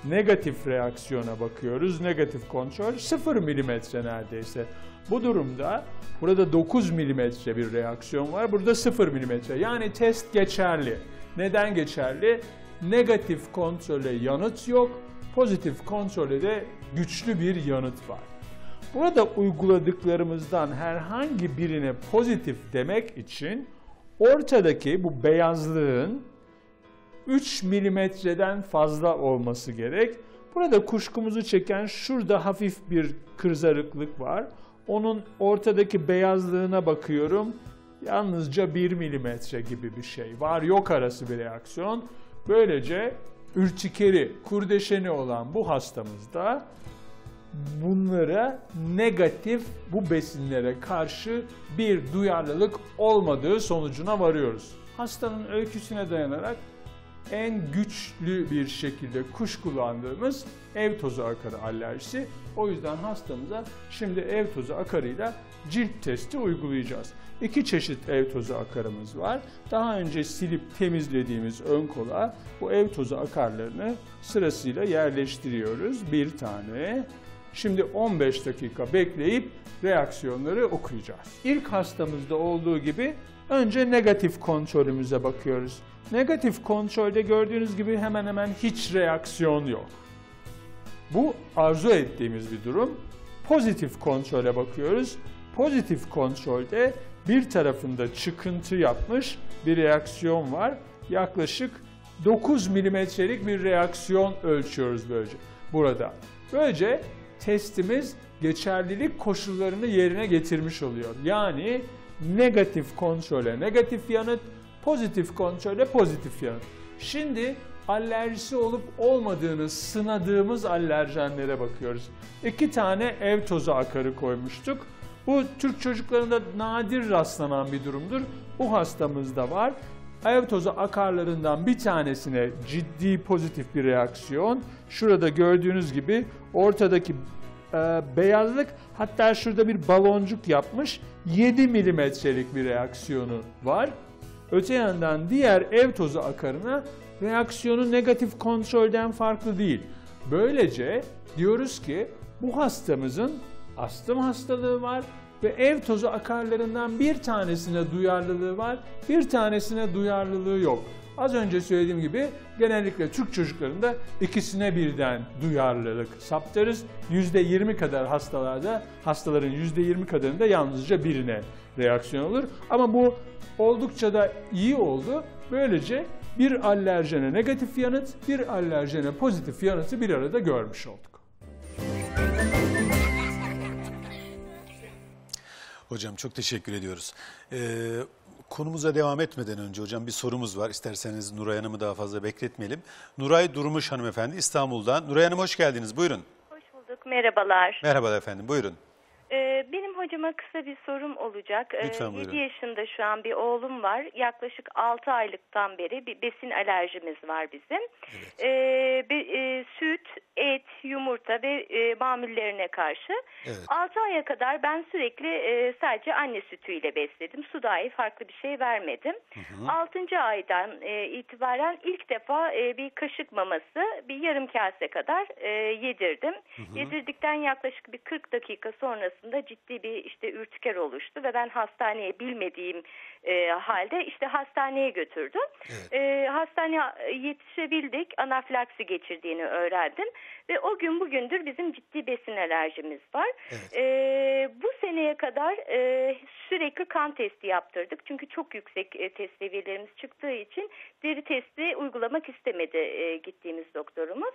Speaker 2: Negatif reaksiyona bakıyoruz. Negatif kontrol 0 milimetre neredeyse. Bu durumda burada 9 milimetre bir reaksiyon var. Burada 0 milimetre. Yani test geçerli. Neden geçerli? Negatif kontrole yanıt yok. Pozitif kontrole de güçlü bir yanıt var. Burada uyguladıklarımızdan herhangi birine pozitif demek için ortadaki bu beyazlığın 3 milimetreden fazla olması gerek. Burada kuşkumuzu çeken şurada hafif bir kırzarıklık var. Onun ortadaki beyazlığına bakıyorum. Yalnızca 1 milimetre gibi bir şey. Var yok arası bir reaksiyon. Böylece ürtikeri, kurdeşeni olan bu hastamızda bunlara negatif bu besinlere karşı bir duyarlılık olmadığı sonucuna varıyoruz. Hastanın öyküsüne dayanarak en güçlü bir şekilde kuş kullandığımız ev tozu akarı alerjisi. O yüzden hastamıza şimdi ev tozu akarıyla cilt testi uygulayacağız. İki çeşit ev tozu akarımız var. Daha önce silip temizlediğimiz ön kola bu ev tozu akarlarını sırasıyla yerleştiriyoruz. Bir tane, Şimdi 15 dakika bekleyip reaksiyonları okuyacağız. İlk hastamızda olduğu gibi Önce negatif kontrolümüze bakıyoruz. Negatif kontrolde gördüğünüz gibi hemen hemen hiç reaksiyon yok. Bu arzu ettiğimiz bir durum. Pozitif kontrole bakıyoruz. Pozitif kontrolde bir tarafında çıkıntı yapmış bir reaksiyon var. Yaklaşık 9 milimetrelik bir reaksiyon ölçüyoruz böylece burada. Böylece testimiz geçerlilik koşullarını yerine getirmiş oluyor. Yani negatif kontrole negatif yanıt, pozitif kontrole pozitif yanıt. Şimdi alerjisi olup olmadığını sınadığımız alerjenlere bakıyoruz. İki tane ev tozu akarı koymuştuk. Bu Türk çocuklarında nadir rastlanan bir durumdur. Bu hastamızda var. Ev tozu akarlarından bir tanesine ciddi pozitif bir reaksiyon. Şurada gördüğünüz gibi ortadaki ee, beyazlık hatta şurada bir baloncuk yapmış 7 milimetrelik bir reaksiyonu var. Öte yandan diğer ev tozu akarına reaksiyonu negatif kontrolden farklı değil. Böylece diyoruz ki bu hastamızın astım hastalığı var ve ev tozu akarlarından bir tanesine duyarlılığı var, bir tanesine duyarlılığı yok. Az önce söylediğim gibi genellikle Türk çocuklarında ikisine birden duyarlılık saptarız. %20 kadar hastalarda, hastaların %20 kadarında yalnızca birine reaksiyon olur. Ama bu oldukça da iyi oldu. Böylece bir alerjene negatif yanıt, bir alerjene pozitif
Speaker 1: yanıtı bir arada görmüş olduk. Hocam çok teşekkür ediyoruz. Ee, Konumuza devam etmeden önce hocam bir sorumuz var. İsterseniz Nuray Hanım'ı daha fazla bekletmeyelim. Nuray Durmuş hanımefendi İstanbul'dan. Nuray Hanım hoş geldiniz. Buyurun. Hoş
Speaker 3: bulduk. Merhabalar.
Speaker 1: Merhaba efendim. Buyurun.
Speaker 3: Ee, benim hocama kısa bir sorum olacak. Ee, Lütfen 7 yaşında şu an bir oğlum var. Yaklaşık 6 aylıktan beri bir besin alerjimiz var bizim. Evet. Ee, be, e, süt, et, yumurta ve e, mamullerine karşı. Evet. 6 aya kadar ben sürekli e, sadece anne sütüyle besledim. Su dahi farklı bir şey vermedim. Hı hı. 6. aydan e, itibaren ilk defa e, bir kaşık maması bir yarım kase kadar e, yedirdim. Hı hı. Yedirdikten yaklaşık bir 40 dakika sonrasında ciddi bir işte ürtüker oluştu ve ben hastaneye bilmediğim e, halde işte hastaneye götürdüm. Evet. E, hastaneye yetişebildik. Anafilaksi geçirdiğini öğrendim. Ve o gün bugündür bizim ciddi besin alerjimiz var. Evet. E, bu seneye kadar e, sürekli kan testi yaptırdık. Çünkü çok yüksek e, test seviyelerimiz çıktığı için deri testi uygulamak istemedi e, gittiğimiz doktorumuz.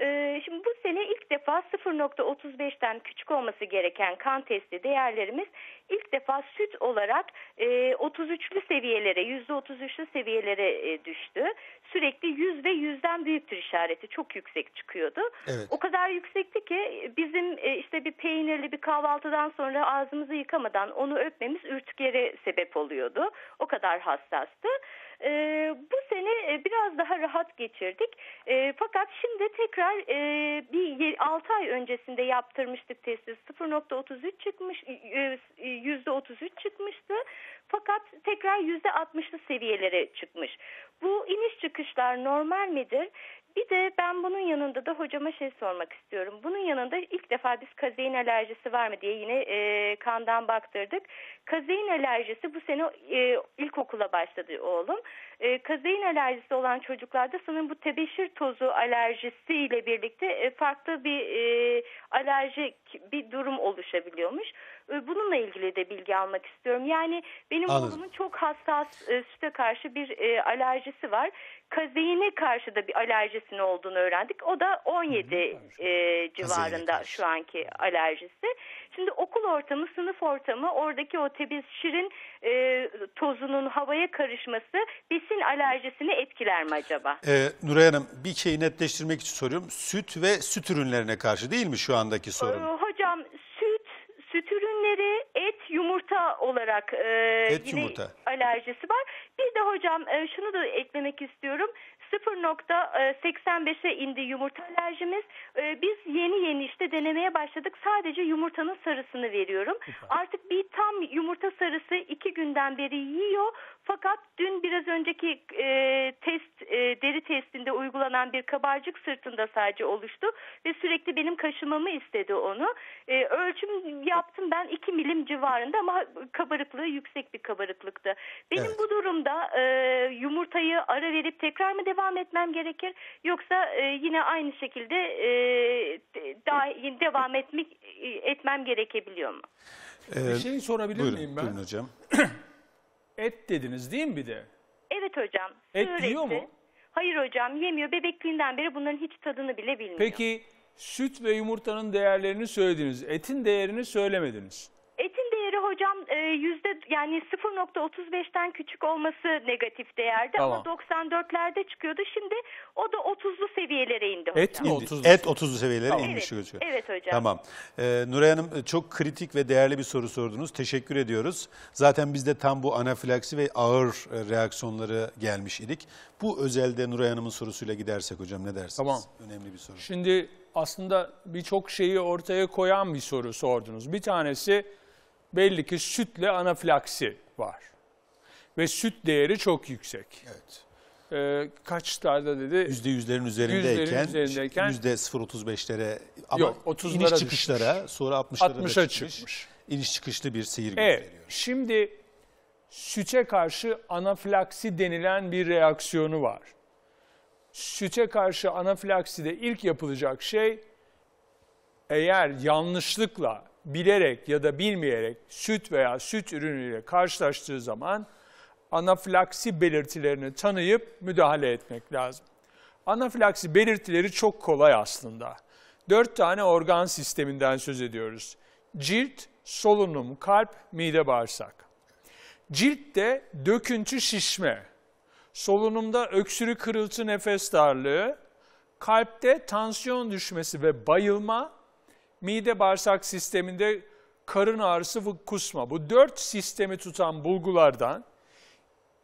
Speaker 3: E, şimdi bu sene ilk defa 0.35'ten küçük olması gereken kan testi değerlerimiz ilk defa süt olarak e, 33'lü seviyelere, %33'lü seviyelere e, düştü. Sürekli 100 ve 100'den büyüktür işareti çok yüksek çıkıyordu. Evet. O kadar yüksekti ki bizim e, işte bir peynirli bir kahvaltıdan sonra ağzımızı yıkamadan onu öpmemiz ürtüklere sebep oluyordu. O kadar hassastı. E, bu sene e, biraz daha rahat geçirdik. E, fakat şimdi tekrar e, bir 6 ay öncesinde yaptırmıştık testi 0.33 çıkmış e, e, yüzde %33 çıkmıştı. Fakat tekrar yüzde %60'lı seviyelere çıkmış. Bu iniş çıkışlar normal midir? Bir de ben bunun yanında da hocama şey sormak istiyorum. Bunun yanında ilk defa biz kazein alerjisi var mı diye yine e, kandan baktırdık. Kazein alerjisi bu sene e, ilkokula başladı oğlum. E, kazein alerjisi olan çocuklarda sanırım bu tebeşir tozu alerjisi ile birlikte e, farklı bir e, alerjik bir durum oluşabiliyormuş. E, bununla ilgili de bilgi almak istiyorum. Yani benim Anladım. oğlumun çok hassas e, süte karşı bir e, alerjisi var. Kazeine karşı da bir alerjisinin olduğunu öğrendik. O da 17 e, civarında şu anki alerjisi. Şimdi okul ortamı, sınıf ortamı, oradaki o tebeşirin e, tozunun havaya karışması besin alerjisini etkiler mi acaba?
Speaker 1: Ee, Nuray Hanım bir şeyi netleştirmek için soruyorum. Süt ve süt ürünlerine karşı değil mi şu andaki sorun?
Speaker 3: Ee, Diğerleri et yumurta olarak e, Et, yine yumurta. alerjisi var. Bir de hocam e, şunu da eklemek istiyorum. 0.85'e indi yumurta alerjimiz. E, biz yeni yeni işte denemeye başladık. Sadece yumurtanın sarısını veriyorum. Artık bir tam yumurta sarısı iki günden beri yiyor. Fakat dün biraz önceki e, test e, deri testinde uygulanan bir kabarcık sırtında sadece oluştu ve sürekli benim kaşımamı istedi onu. ölçüm yaptım ben 2 milim civarında ama kabarıklığı yüksek bir kabarıklıktı. Benim evet. bu durumda yumurtayı ara verip tekrar mı devam devam etmem gerekir yoksa e, yine aynı şekilde e, daha devam etmek e, etmem gerekebiliyor mu?
Speaker 2: Ee, bir şey sorabilir buyurun, miyim ben? hocam. Et dediniz değil mi bir de?
Speaker 3: Evet hocam. Et Sürekli. yiyor mu? Hayır hocam yemiyor. Bebekliğinden beri bunların hiç tadını bile bilmiyor. Peki
Speaker 2: süt ve yumurtanın değerlerini söylediniz. Etin değerini söylemediniz
Speaker 3: hocam e, yüzde yani 0.35'ten küçük olması negatif değerdi Tamam. ama 94'lerde çıkıyordu. Şimdi o da 30'lu seviyelere indi hocam. Et mi? İndi- 30'lu. Et 30'lu
Speaker 1: seviyelere Tamam. inmiş Evet, gözüküyor. evet hocam. Tamam. Ee, Nuray Hanım e, çok kritik ve değerli bir soru sordunuz. Teşekkür ediyoruz. Zaten biz de tam bu anafilaksi ve ağır e, reaksiyonları gelmiş idik. Bu özelde Nuray Hanım'ın sorusuyla gidersek hocam ne dersiniz? Tamam. Önemli bir soru.
Speaker 2: Şimdi aslında birçok şeyi ortaya koyan bir soru sordunuz. Bir tanesi belli ki sütle anafilaksi var. Ve süt değeri çok yüksek. Evet.
Speaker 1: Ee, kaçlarda dedi? Yüzde yüzlerin üzerindeyken, yüzde sıfır otuz beşlere. yok, iniş çıkışlara düşmüş. sonra altmışlara çıkmış. çıkmış. İniş çıkışlı bir seyir
Speaker 2: evet, gösteriyor. Şimdi süte karşı anafilaksi denilen bir reaksiyonu var. Süte karşı anafilakside ilk yapılacak şey eğer yanlışlıkla bilerek ya da bilmeyerek süt veya süt ürünüyle karşılaştığı zaman anafilaksi belirtilerini tanıyıp müdahale etmek lazım. Anafilaksi belirtileri çok kolay aslında. Dört tane organ sisteminden söz ediyoruz. Cilt, solunum, kalp, mide, bağırsak. Ciltte döküntü, şişme. Solunumda öksürük, kırıltı, nefes darlığı. Kalpte tansiyon düşmesi ve bayılma mide bağırsak sisteminde karın ağrısı ve kusma. Bu dört sistemi tutan bulgulardan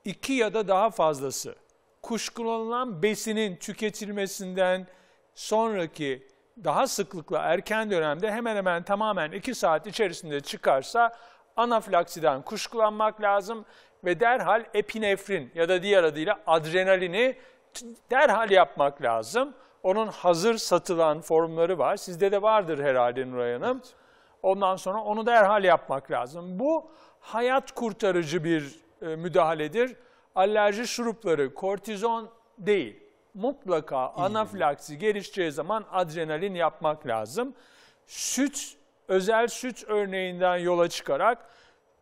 Speaker 2: iki ya da daha fazlası kuşkulanılan besinin tüketilmesinden sonraki daha sıklıkla erken dönemde hemen hemen tamamen iki saat içerisinde çıkarsa anafilaksiden kuşkulanmak lazım ve derhal epinefrin ya da diğer adıyla adrenalini derhal yapmak lazım. Onun hazır satılan formları var. Sizde de vardır herhalde Nuray Hanım. Ondan sonra onu da herhal yapmak lazım. Bu hayat kurtarıcı bir e, müdahaledir. Alerji şurupları, kortizon değil. Mutlaka anafilaksi gelişeceği zaman adrenalin yapmak lazım. Süt, özel süt örneğinden yola çıkarak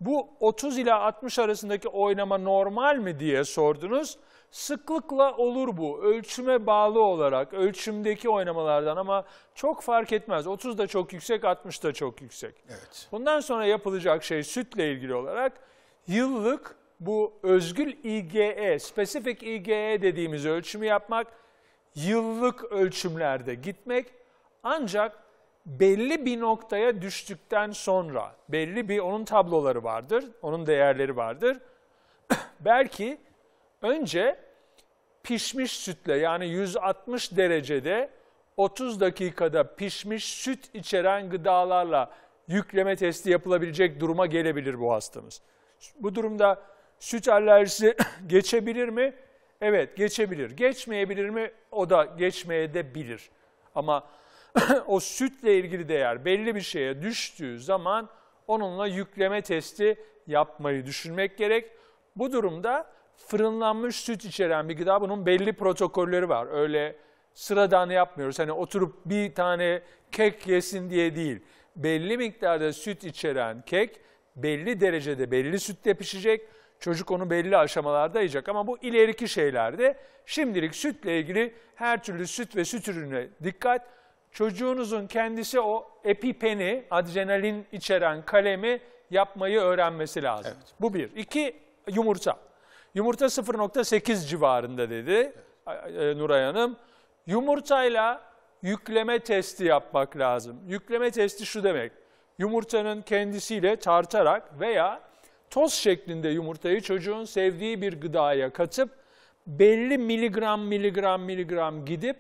Speaker 2: bu 30 ila 60 arasındaki oynama normal mi diye sordunuz. Sıklıkla olur bu. Ölçüme bağlı olarak, ölçümdeki oynamalardan ama çok fark etmez. 30 da çok yüksek, 60 da çok yüksek. Evet. Bundan sonra yapılacak şey sütle ilgili olarak yıllık bu özgül IgE, spesifik IgE dediğimiz ölçümü yapmak, yıllık ölçümlerde gitmek ancak belli bir noktaya düştükten sonra belli bir onun tabloları vardır, onun değerleri vardır. Belki Önce pişmiş sütle yani 160 derecede 30 dakikada pişmiş süt içeren gıdalarla yükleme testi yapılabilecek duruma gelebilir bu hastamız. Bu durumda süt alerjisi geçebilir mi? Evet geçebilir. Geçmeyebilir mi? O da geçmeye de bilir. Ama o sütle ilgili değer belli bir şeye düştüğü zaman onunla yükleme testi yapmayı düşünmek gerek. Bu durumda fırınlanmış süt içeren bir gıda bunun belli protokolleri var. Öyle sıradan yapmıyoruz. Hani oturup bir tane kek yesin diye değil. Belli miktarda süt içeren kek belli derecede belli sütte pişecek. Çocuk onu belli aşamalarda yiyecek ama bu ileriki şeylerde şimdilik sütle ilgili her türlü süt ve süt ürününe dikkat. Çocuğunuzun kendisi o epipeni, adrenalin içeren kalemi yapmayı öğrenmesi lazım. Evet. Bu bir. İki, yumurta. Yumurta 0.8 civarında dedi evet. Nuray Hanım. Yumurtayla yükleme testi yapmak lazım. Yükleme testi şu demek. Yumurtanın kendisiyle tartarak veya toz şeklinde yumurtayı çocuğun sevdiği bir gıdaya katıp belli miligram miligram miligram gidip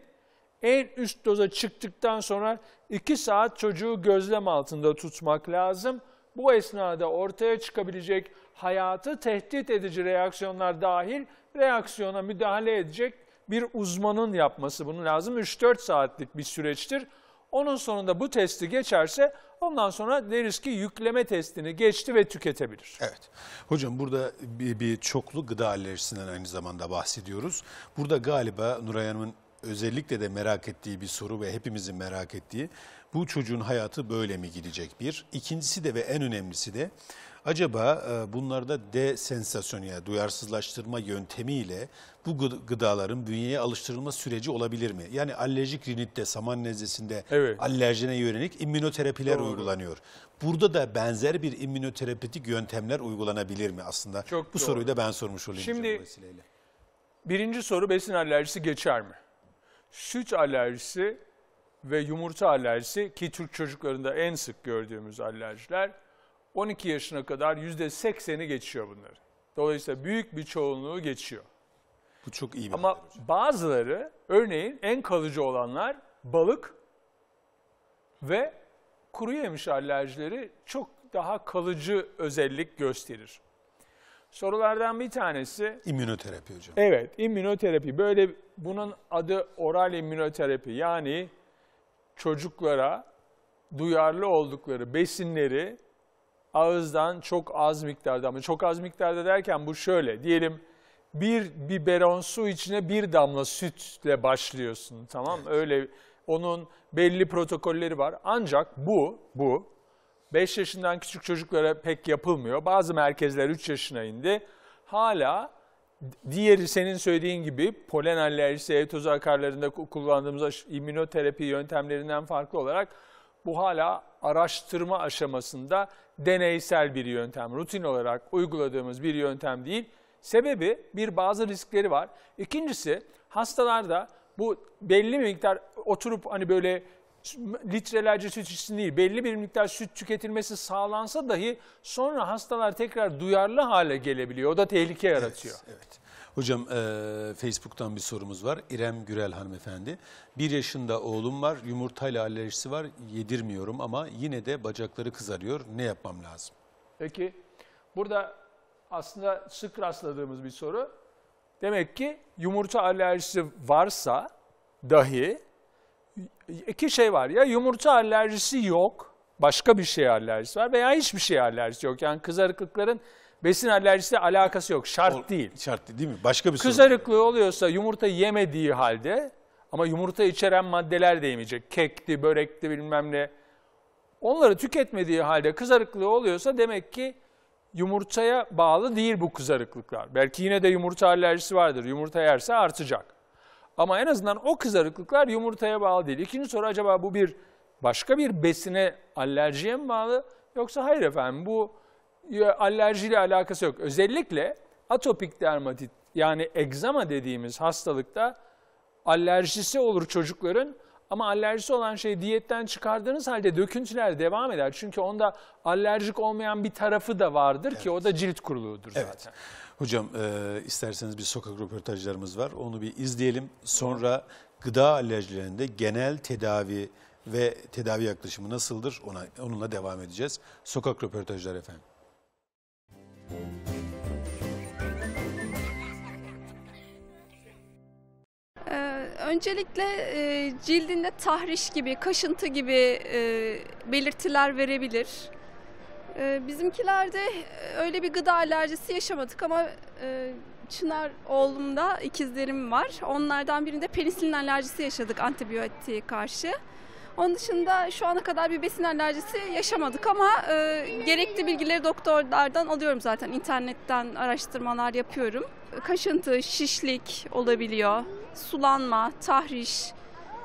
Speaker 2: en üst doza çıktıktan sonra 2 saat çocuğu gözlem altında tutmak lazım. Bu esnada ortaya çıkabilecek hayatı tehdit edici reaksiyonlar dahil reaksiyona müdahale edecek bir uzmanın yapması bunu lazım. 3-4 saatlik bir süreçtir. Onun sonunda bu testi geçerse ondan sonra deriz ki yükleme testini
Speaker 1: geçti ve tüketebilir. Evet. Hocam burada bir, bir çoklu gıda alerjisinden aynı zamanda bahsediyoruz. Burada galiba Nuray Hanım'ın özellikle de merak ettiği bir soru ve hepimizin merak ettiği bu çocuğun hayatı böyle mi gidecek bir. İkincisi de ve en önemlisi de Acaba e, bunlarda desensasyon ya duyarsızlaştırma yöntemiyle bu gıdaların bünyeye alıştırılma süreci olabilir mi? Yani alerjik rinitte, saman nezlesinde evet. alerjene yönelik immünoterapiler Doğru. uygulanıyor. Burada da benzer bir immünoterapetik yöntemler uygulanabilir mi aslında? Çok bu doğru. soruyu da ben sormuş olayım.
Speaker 2: Şimdi birinci soru besin alerjisi geçer mi? Süt alerjisi ve yumurta alerjisi ki Türk çocuklarında en sık gördüğümüz alerjiler 12 yaşına kadar %80'i geçiyor bunları. Dolayısıyla büyük bir çoğunluğu geçiyor. Bu çok iyi bir Ama hocam. bazıları örneğin en kalıcı olanlar balık ve kuru yemiş alerjileri çok daha kalıcı özellik gösterir. Sorulardan bir tanesi...
Speaker 1: İmmünoterapi
Speaker 2: hocam. Evet, immünoterapi. Böyle bunun adı oral immünoterapi. Yani çocuklara duyarlı oldukları besinleri ağızdan çok az miktarda ama çok az miktarda derken bu şöyle diyelim bir biberon su içine bir damla sütle başlıyorsun tamam evet. öyle onun belli protokolleri var ancak bu bu 5 yaşından küçük çocuklara pek yapılmıyor bazı merkezler 3 yaşına indi hala diğeri senin söylediğin gibi polen alerjisi ev toz akarlarında kullandığımız immünoterapi yöntemlerinden farklı olarak bu hala araştırma aşamasında deneysel bir yöntem, rutin olarak uyguladığımız bir yöntem değil. Sebebi bir bazı riskleri var. İkincisi hastalarda bu belli bir miktar oturup hani böyle litrelerce süt içsin değil, belli bir miktar süt tüketilmesi sağlansa dahi sonra hastalar tekrar duyarlı hale gelebiliyor. O da tehlike yaratıyor. Evet, evet.
Speaker 1: Hocam e, Facebook'tan bir sorumuz var. İrem Gürel hanımefendi. Bir yaşında oğlum var. Yumurtayla alerjisi var. Yedirmiyorum ama yine de bacakları kızarıyor. Ne yapmam lazım?
Speaker 2: Peki burada aslında sık rastladığımız bir soru. Demek ki yumurta alerjisi varsa dahi iki şey var. Ya yumurta alerjisi yok, başka bir şey alerjisi var veya hiçbir şey alerjisi yok. Yani kızarıklıkların Besin alerjisi alakası yok. Şart o, değil. Şart değil değil mi? Başka bir soru. Kızarıklığı oluyorsa yumurta yemediği halde ama yumurta içeren maddeler de yemeyecek. Kekti, börekti bilmem ne. Onları tüketmediği halde kızarıklığı oluyorsa demek ki yumurtaya bağlı değil bu kızarıklıklar. Belki yine de yumurta alerjisi vardır. Yumurta yerse artacak. Ama en azından o kızarıklıklar yumurtaya bağlı değil. İkinci soru acaba bu bir başka bir besine alerjiye mi bağlı? Yoksa hayır efendim bu alerjiyle alakası yok. Özellikle atopik dermatit yani egzama dediğimiz hastalıkta alerjisi olur çocukların ama alerjisi olan şey diyetten çıkardığınız halde döküntüler devam eder. Çünkü onda alerjik olmayan bir tarafı da vardır evet. ki o da cilt kuruluğudur evet. zaten.
Speaker 1: Hocam e, isterseniz bir sokak röportajlarımız var. Onu bir izleyelim. Sonra gıda alerjilerinde genel tedavi ve tedavi yaklaşımı nasıldır ona onunla devam edeceğiz. Sokak röportajlar efendim.
Speaker 4: Ee, öncelikle e, cildinde tahriş gibi, kaşıntı gibi e, belirtiler verebilir. E, bizimkilerde öyle bir gıda alerjisi yaşamadık ama e, Çınar oğlumda ikizlerim var. Onlardan birinde penisilin alerjisi yaşadık antibiyotiğe karşı. Onun dışında şu ana kadar bir besin alerjisi yaşamadık ama e, gerekli bilgileri doktorlardan alıyorum zaten. İnternetten araştırmalar yapıyorum. Kaşıntı, şişlik olabiliyor, sulanma, tahriş,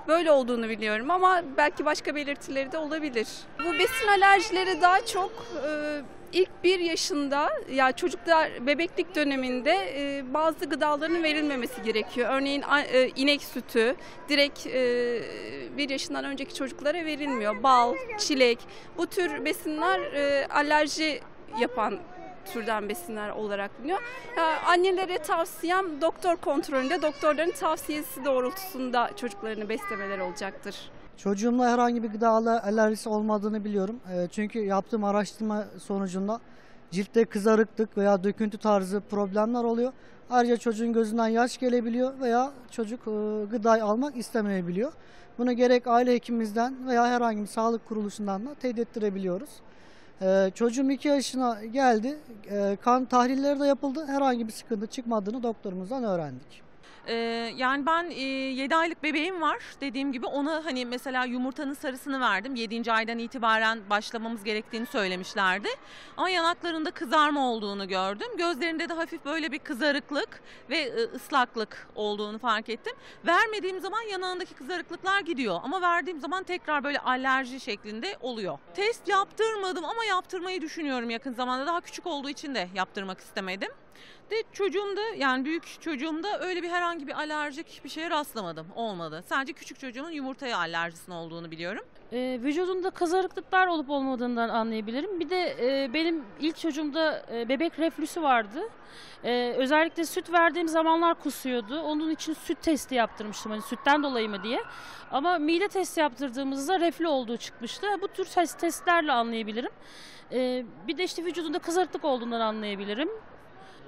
Speaker 4: böyle olduğunu biliyorum ama belki başka belirtileri de olabilir. Bu besin alerjileri daha çok e, ilk bir yaşında ya yani çocuklar bebeklik döneminde e, bazı gıdaların verilmemesi gerekiyor. Örneğin e, inek sütü direkt e, bir yaşından önceki çocuklara verilmiyor. Bal, çilek bu tür besinler e, alerji yapan türden besinler olarak biliniyor. Yani annelere tavsiyem doktor kontrolünde doktorların tavsiyesi doğrultusunda çocuklarını beslemeler olacaktır.
Speaker 3: Çocuğumla herhangi bir gıda alerjisi olmadığını biliyorum. Ee, çünkü yaptığım araştırma sonucunda ciltte kızarıklık veya döküntü tarzı problemler oluyor. Ayrıca çocuğun gözünden yaş gelebiliyor veya çocuk e, gıdayı almak istemeyebiliyor. Bunu gerek aile hekimimizden veya herhangi bir sağlık kuruluşundan da teyit ettirebiliyoruz. Ee, çocuğum 2 yaşına geldi. Ee, kan tahlilleri de yapıldı. Herhangi bir sıkıntı çıkmadığını doktorumuzdan öğrendik. E, yani ben e, 7 aylık bebeğim var dediğim gibi ona hani mesela yumurtanın sarısını verdim. 7. aydan itibaren başlamamız gerektiğini söylemişlerdi. Ama yanaklarında kızarma olduğunu gördüm. Gözlerinde de hafif böyle bir kızarıklık ve e, ıslaklık olduğunu fark ettim. Vermediğim zaman yanağındaki kızarıklıklar gidiyor ama verdiğim zaman tekrar böyle alerji şeklinde oluyor. Test yaptırmadım ama yaptırmayı düşünüyorum yakın zamanda. Daha küçük olduğu için de yaptırmak istemedim. De çocuğumda yani büyük çocuğumda öyle bir herhangi bir alerjik bir şeye rastlamadım. Olmadı. Sadece küçük çocuğumun yumurtaya alerjisinin olduğunu biliyorum. E, vücudunda kızarıklıklar olup olmadığından anlayabilirim. Bir de e, benim ilk çocuğumda e, bebek reflüsü vardı. E, özellikle süt verdiğim zamanlar kusuyordu. Onun için süt testi yaptırmıştım hani sütten dolayı mı diye. Ama mide testi yaptırdığımızda reflü olduğu çıkmıştı. Bu tür testlerle anlayabilirim. E, bir de işte vücudunda kızarıklık olduğundan anlayabilirim.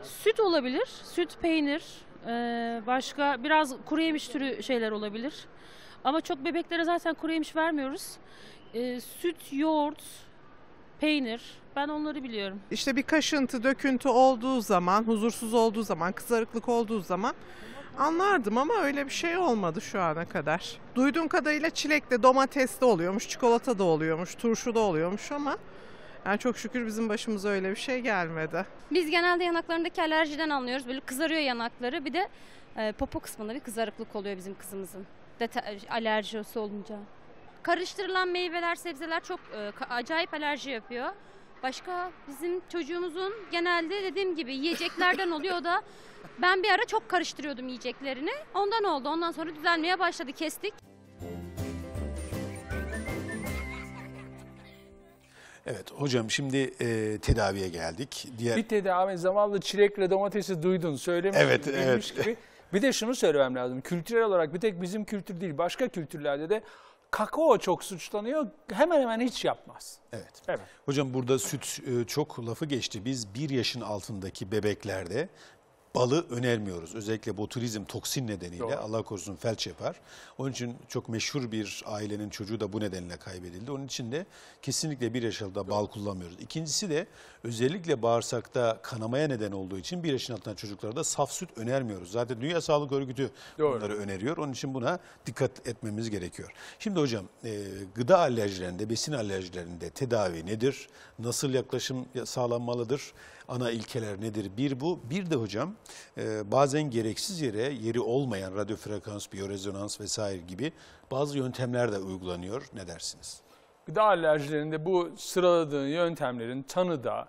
Speaker 3: Süt olabilir, süt, peynir, e, başka biraz kuru yemiş türü şeyler olabilir. Ama çok bebeklere zaten kuru yemiş vermiyoruz. E, süt, yoğurt, peynir. Ben onları biliyorum. İşte bir kaşıntı, döküntü olduğu zaman, huzursuz olduğu zaman, kızarıklık olduğu zaman anlardım ama öyle bir şey olmadı şu ana kadar. Duyduğum kadarıyla çilek de, domates de oluyormuş, çikolata da oluyormuş, turşu da oluyormuş ama yani çok şükür bizim başımıza öyle bir şey gelmedi. Biz genelde yanaklarındaki alerjiden anlıyoruz. Böyle kızarıyor yanakları. Bir de e, popo kısmında bir kızarıklık oluyor bizim kızımızın. Deta alerjisi olunca. Karıştırılan meyveler, sebzeler çok e, acayip alerji yapıyor. Başka bizim çocuğumuzun genelde dediğim gibi yiyeceklerden oluyor da ben bir ara çok karıştırıyordum yiyeceklerini. Ondan oldu. Ondan sonra düzelmeye başladı. Kestik.
Speaker 1: Evet hocam şimdi e, tedaviye geldik. Diğer... Bir
Speaker 2: tedavi zamanlı çilekle domatesi duydun söylemiş evet, evet. gibi. Bir de şunu söylemem lazım. Kültürel olarak bir tek bizim kültür değil başka kültürlerde de kakao çok suçlanıyor. Hemen hemen hiç yapmaz. Evet. evet.
Speaker 1: Hocam burada süt e, çok lafı geçti. Biz bir yaşın altındaki bebeklerde balı önermiyoruz. Özellikle botulizm toksin nedeniyle Doğru. Allah korusun felç yapar. Onun için çok meşhur bir ailenin çocuğu da bu nedenle kaybedildi. Onun için de kesinlikle bir yaş altında bal kullanmıyoruz. İkincisi de özellikle bağırsakta kanamaya neden olduğu için bir yaşın altında da saf süt önermiyoruz. Zaten Dünya Sağlık Örgütü Doğru. bunları öneriyor. Onun için buna dikkat etmemiz gerekiyor. Şimdi hocam e, gıda alerjilerinde, besin alerjilerinde tedavi nedir? Nasıl yaklaşım sağlanmalıdır? ana ilkeler nedir? Bir bu. Bir de hocam e, bazen gereksiz yere yeri olmayan radyo frekans, biyorezonans vesaire gibi bazı yöntemler de uygulanıyor. Ne dersiniz?
Speaker 2: Gıda alerjilerinde bu sıraladığın yöntemlerin tanıda,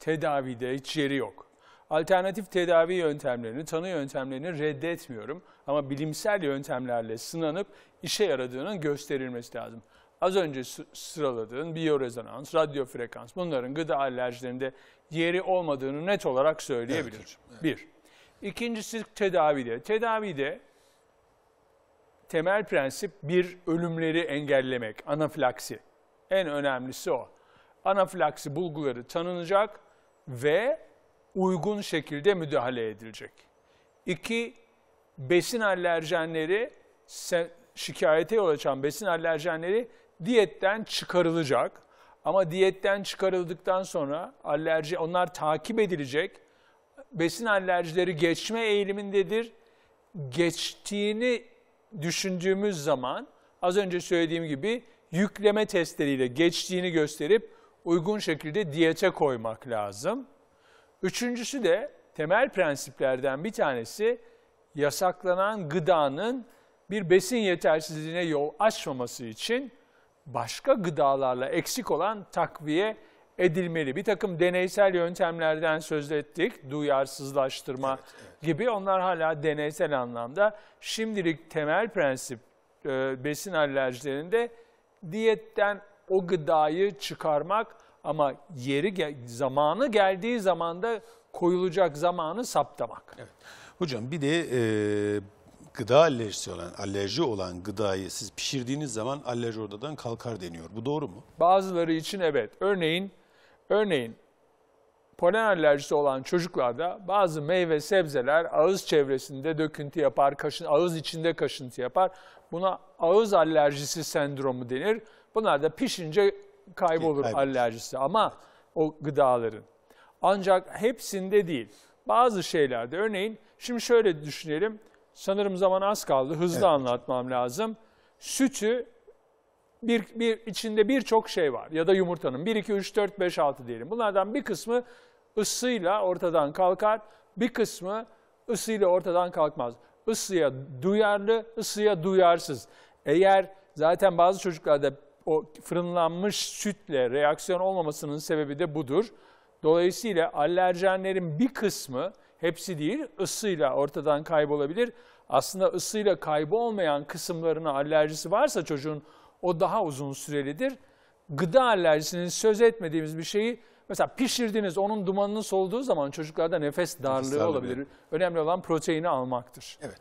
Speaker 2: tedavide hiç yeri yok. Alternatif tedavi yöntemlerini, tanı yöntemlerini reddetmiyorum ama bilimsel yöntemlerle sınanıp işe yaradığının gösterilmesi lazım az önce sıraladığın biyorezonans, radyo frekans bunların gıda alerjilerinde yeri olmadığını net olarak söyleyebilir. Evet, evet. Bir. İkincisi tedavide. Tedavide temel prensip bir ölümleri engellemek, anafilaksi. En önemlisi o. Anafilaksi bulguları tanınacak ve uygun şekilde müdahale edilecek. İki, besin alerjenleri, şikayete yol açan besin alerjenleri diyetten çıkarılacak. Ama diyetten çıkarıldıktan sonra alerji onlar takip edilecek. Besin alerjileri geçme eğilimindedir. Geçtiğini düşündüğümüz zaman az önce söylediğim gibi yükleme testleriyle geçtiğini gösterip uygun şekilde diyete koymak lazım. Üçüncüsü de temel prensiplerden bir tanesi yasaklanan gıdanın bir besin yetersizliğine yol açmaması için başka gıdalarla eksik olan takviye edilmeli. Bir takım deneysel yöntemlerden söz ettik. Duyarsızlaştırma evet, evet. gibi onlar hala deneysel anlamda. Şimdilik temel prensip e, besin alerjilerinde diyetten o gıdayı çıkarmak ama yeri zamanı geldiği zamanda koyulacak zamanı saptamak. Evet.
Speaker 1: Hocam bir de e, gıda alerjisi olan, alerji olan gıdayı siz pişirdiğiniz zaman alerji oradan kalkar deniyor. Bu doğru mu? Bazıları için evet. Örneğin, örneğin
Speaker 2: polen alerjisi olan çocuklarda bazı meyve sebzeler ağız çevresinde döküntü yapar, kaşın, ağız içinde kaşıntı yapar. Buna ağız alerjisi sendromu denir. Bunlar da pişince kaybolur evet, alerjisi ama o gıdaların. Ancak hepsinde değil. Bazı şeylerde örneğin şimdi şöyle düşünelim sanırım zaman az kaldı. Hızlı evet. anlatmam lazım. Sütü bir, bir içinde birçok şey var ya da yumurtanın 1 2 3 4 5 6 diyelim. Bunlardan bir kısmı ısıyla ortadan kalkar, bir kısmı ısıyla ortadan kalkmaz. Isıya duyarlı, ısıya duyarsız. Eğer zaten bazı çocuklarda o fırınlanmış sütle reaksiyon olmamasının sebebi de budur. Dolayısıyla alerjenlerin bir kısmı hepsi değil ısıyla ortadan kaybolabilir. Aslında ısıyla kaybolmayan kısımlarına alerjisi varsa çocuğun o daha uzun sürelidir. Gıda alerjisinin söz etmediğimiz bir şeyi Mesela pişirdiniz onun dumanını solduğu zaman çocuklarda nefes darlığı nefes olabilir. Önemli olan proteini almaktır.
Speaker 1: Evet.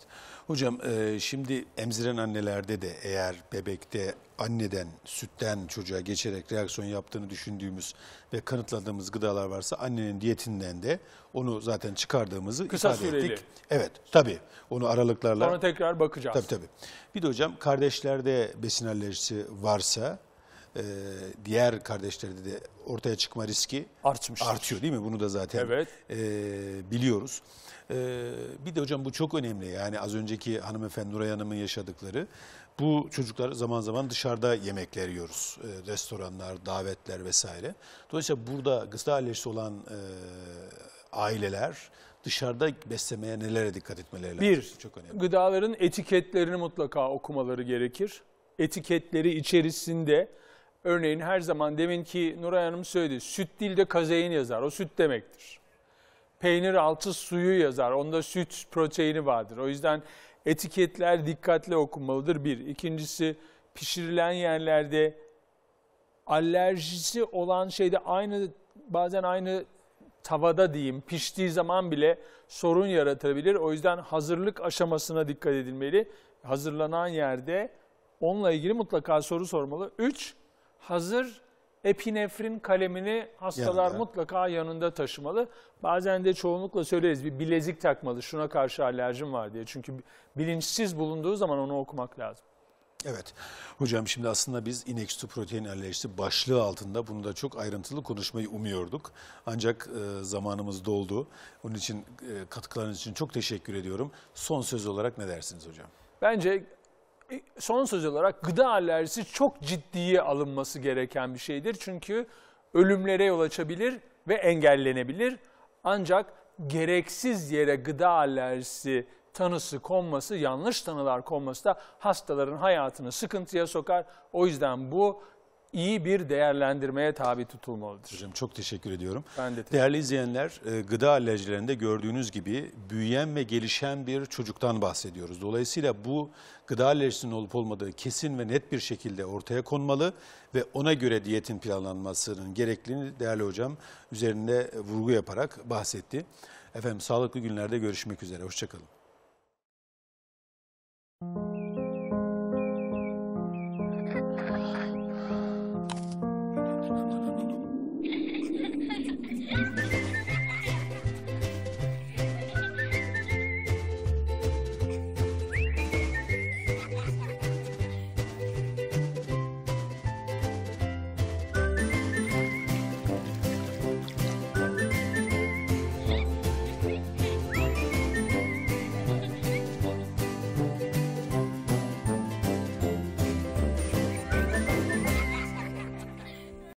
Speaker 1: Hocam e, şimdi emziren annelerde de eğer bebekte anneden, sütten çocuğa geçerek reaksiyon yaptığını düşündüğümüz ve kanıtladığımız gıdalar varsa annenin diyetinden de onu zaten çıkardığımızı Kısa ifade süreli. ettik. Evet tabii onu aralıklarla. Ona tekrar bakacağız. Tabii tabii. Bir de hocam kardeşlerde besin alerjisi varsa e, diğer kardeşlerde de ortaya çıkma riski Artmıştır. artıyor değil mi? Bunu da zaten evet. e, biliyoruz. E, bir de hocam bu çok önemli. Yani az önceki hanımefendi Nuray Hanım'ın yaşadıkları. Bu çocuklar zaman zaman dışarıda yemekler yiyoruz. E, restoranlar, davetler vesaire. Dolayısıyla burada gıda alerjisi olan e, aileler dışarıda beslemeye nelere dikkat etmeleri lazım? Bir, çok önemli.
Speaker 2: gıdaların etiketlerini mutlaka okumaları gerekir. Etiketleri içerisinde Örneğin her zaman demin ki Nuray Hanım söyledi. Süt dilde de kazein yazar. O süt demektir. Peynir altı suyu yazar. Onda süt proteini vardır. O yüzden etiketler dikkatle okunmalıdır bir. İkincisi pişirilen yerlerde alerjisi olan şeyde aynı bazen aynı tavada diyeyim piştiği zaman bile sorun yaratabilir. O yüzden hazırlık aşamasına dikkat edilmeli. Hazırlanan yerde onunla ilgili mutlaka soru sormalı. Üç, hazır epinefrin kalemini hastalar Yanında. mutlaka yanında taşımalı. Bazen de çoğunlukla söyleriz bir bilezik takmalı şuna karşı alerjim var diye. Çünkü bilinçsiz bulunduğu zaman onu okumak lazım.
Speaker 1: Evet hocam şimdi aslında biz inek ineksu protein alerjisi başlığı altında bunu da çok ayrıntılı konuşmayı umuyorduk. Ancak e, zamanımız doldu. Onun için e, katkılarınız için çok teşekkür ediyorum. Son söz olarak ne dersiniz hocam? Bence e, son söz olarak gıda alerjisi
Speaker 2: çok ciddiye alınması gereken bir şeydir. Çünkü ölümlere yol açabilir ve engellenebilir. Ancak gereksiz yere gıda alerjisi tanısı konması, yanlış tanılar konması da hastaların hayatını sıkıntıya sokar. O yüzden bu iyi bir değerlendirmeye tabi tutulmalıdır.
Speaker 1: Hocam çok teşekkür ediyorum. Ben de teşekkür Değerli izleyenler, e, gıda alerjilerinde gördüğünüz gibi büyüyen ve gelişen bir çocuktan bahsediyoruz. Dolayısıyla bu gıda alerjisinin olup olmadığı kesin ve net bir şekilde ortaya konmalı ve ona göre diyetin planlanmasının gerekliliğini değerli hocam üzerinde vurgu yaparak bahsetti. Efendim sağlıklı günlerde görüşmek üzere. Hoşçakalın. Müzik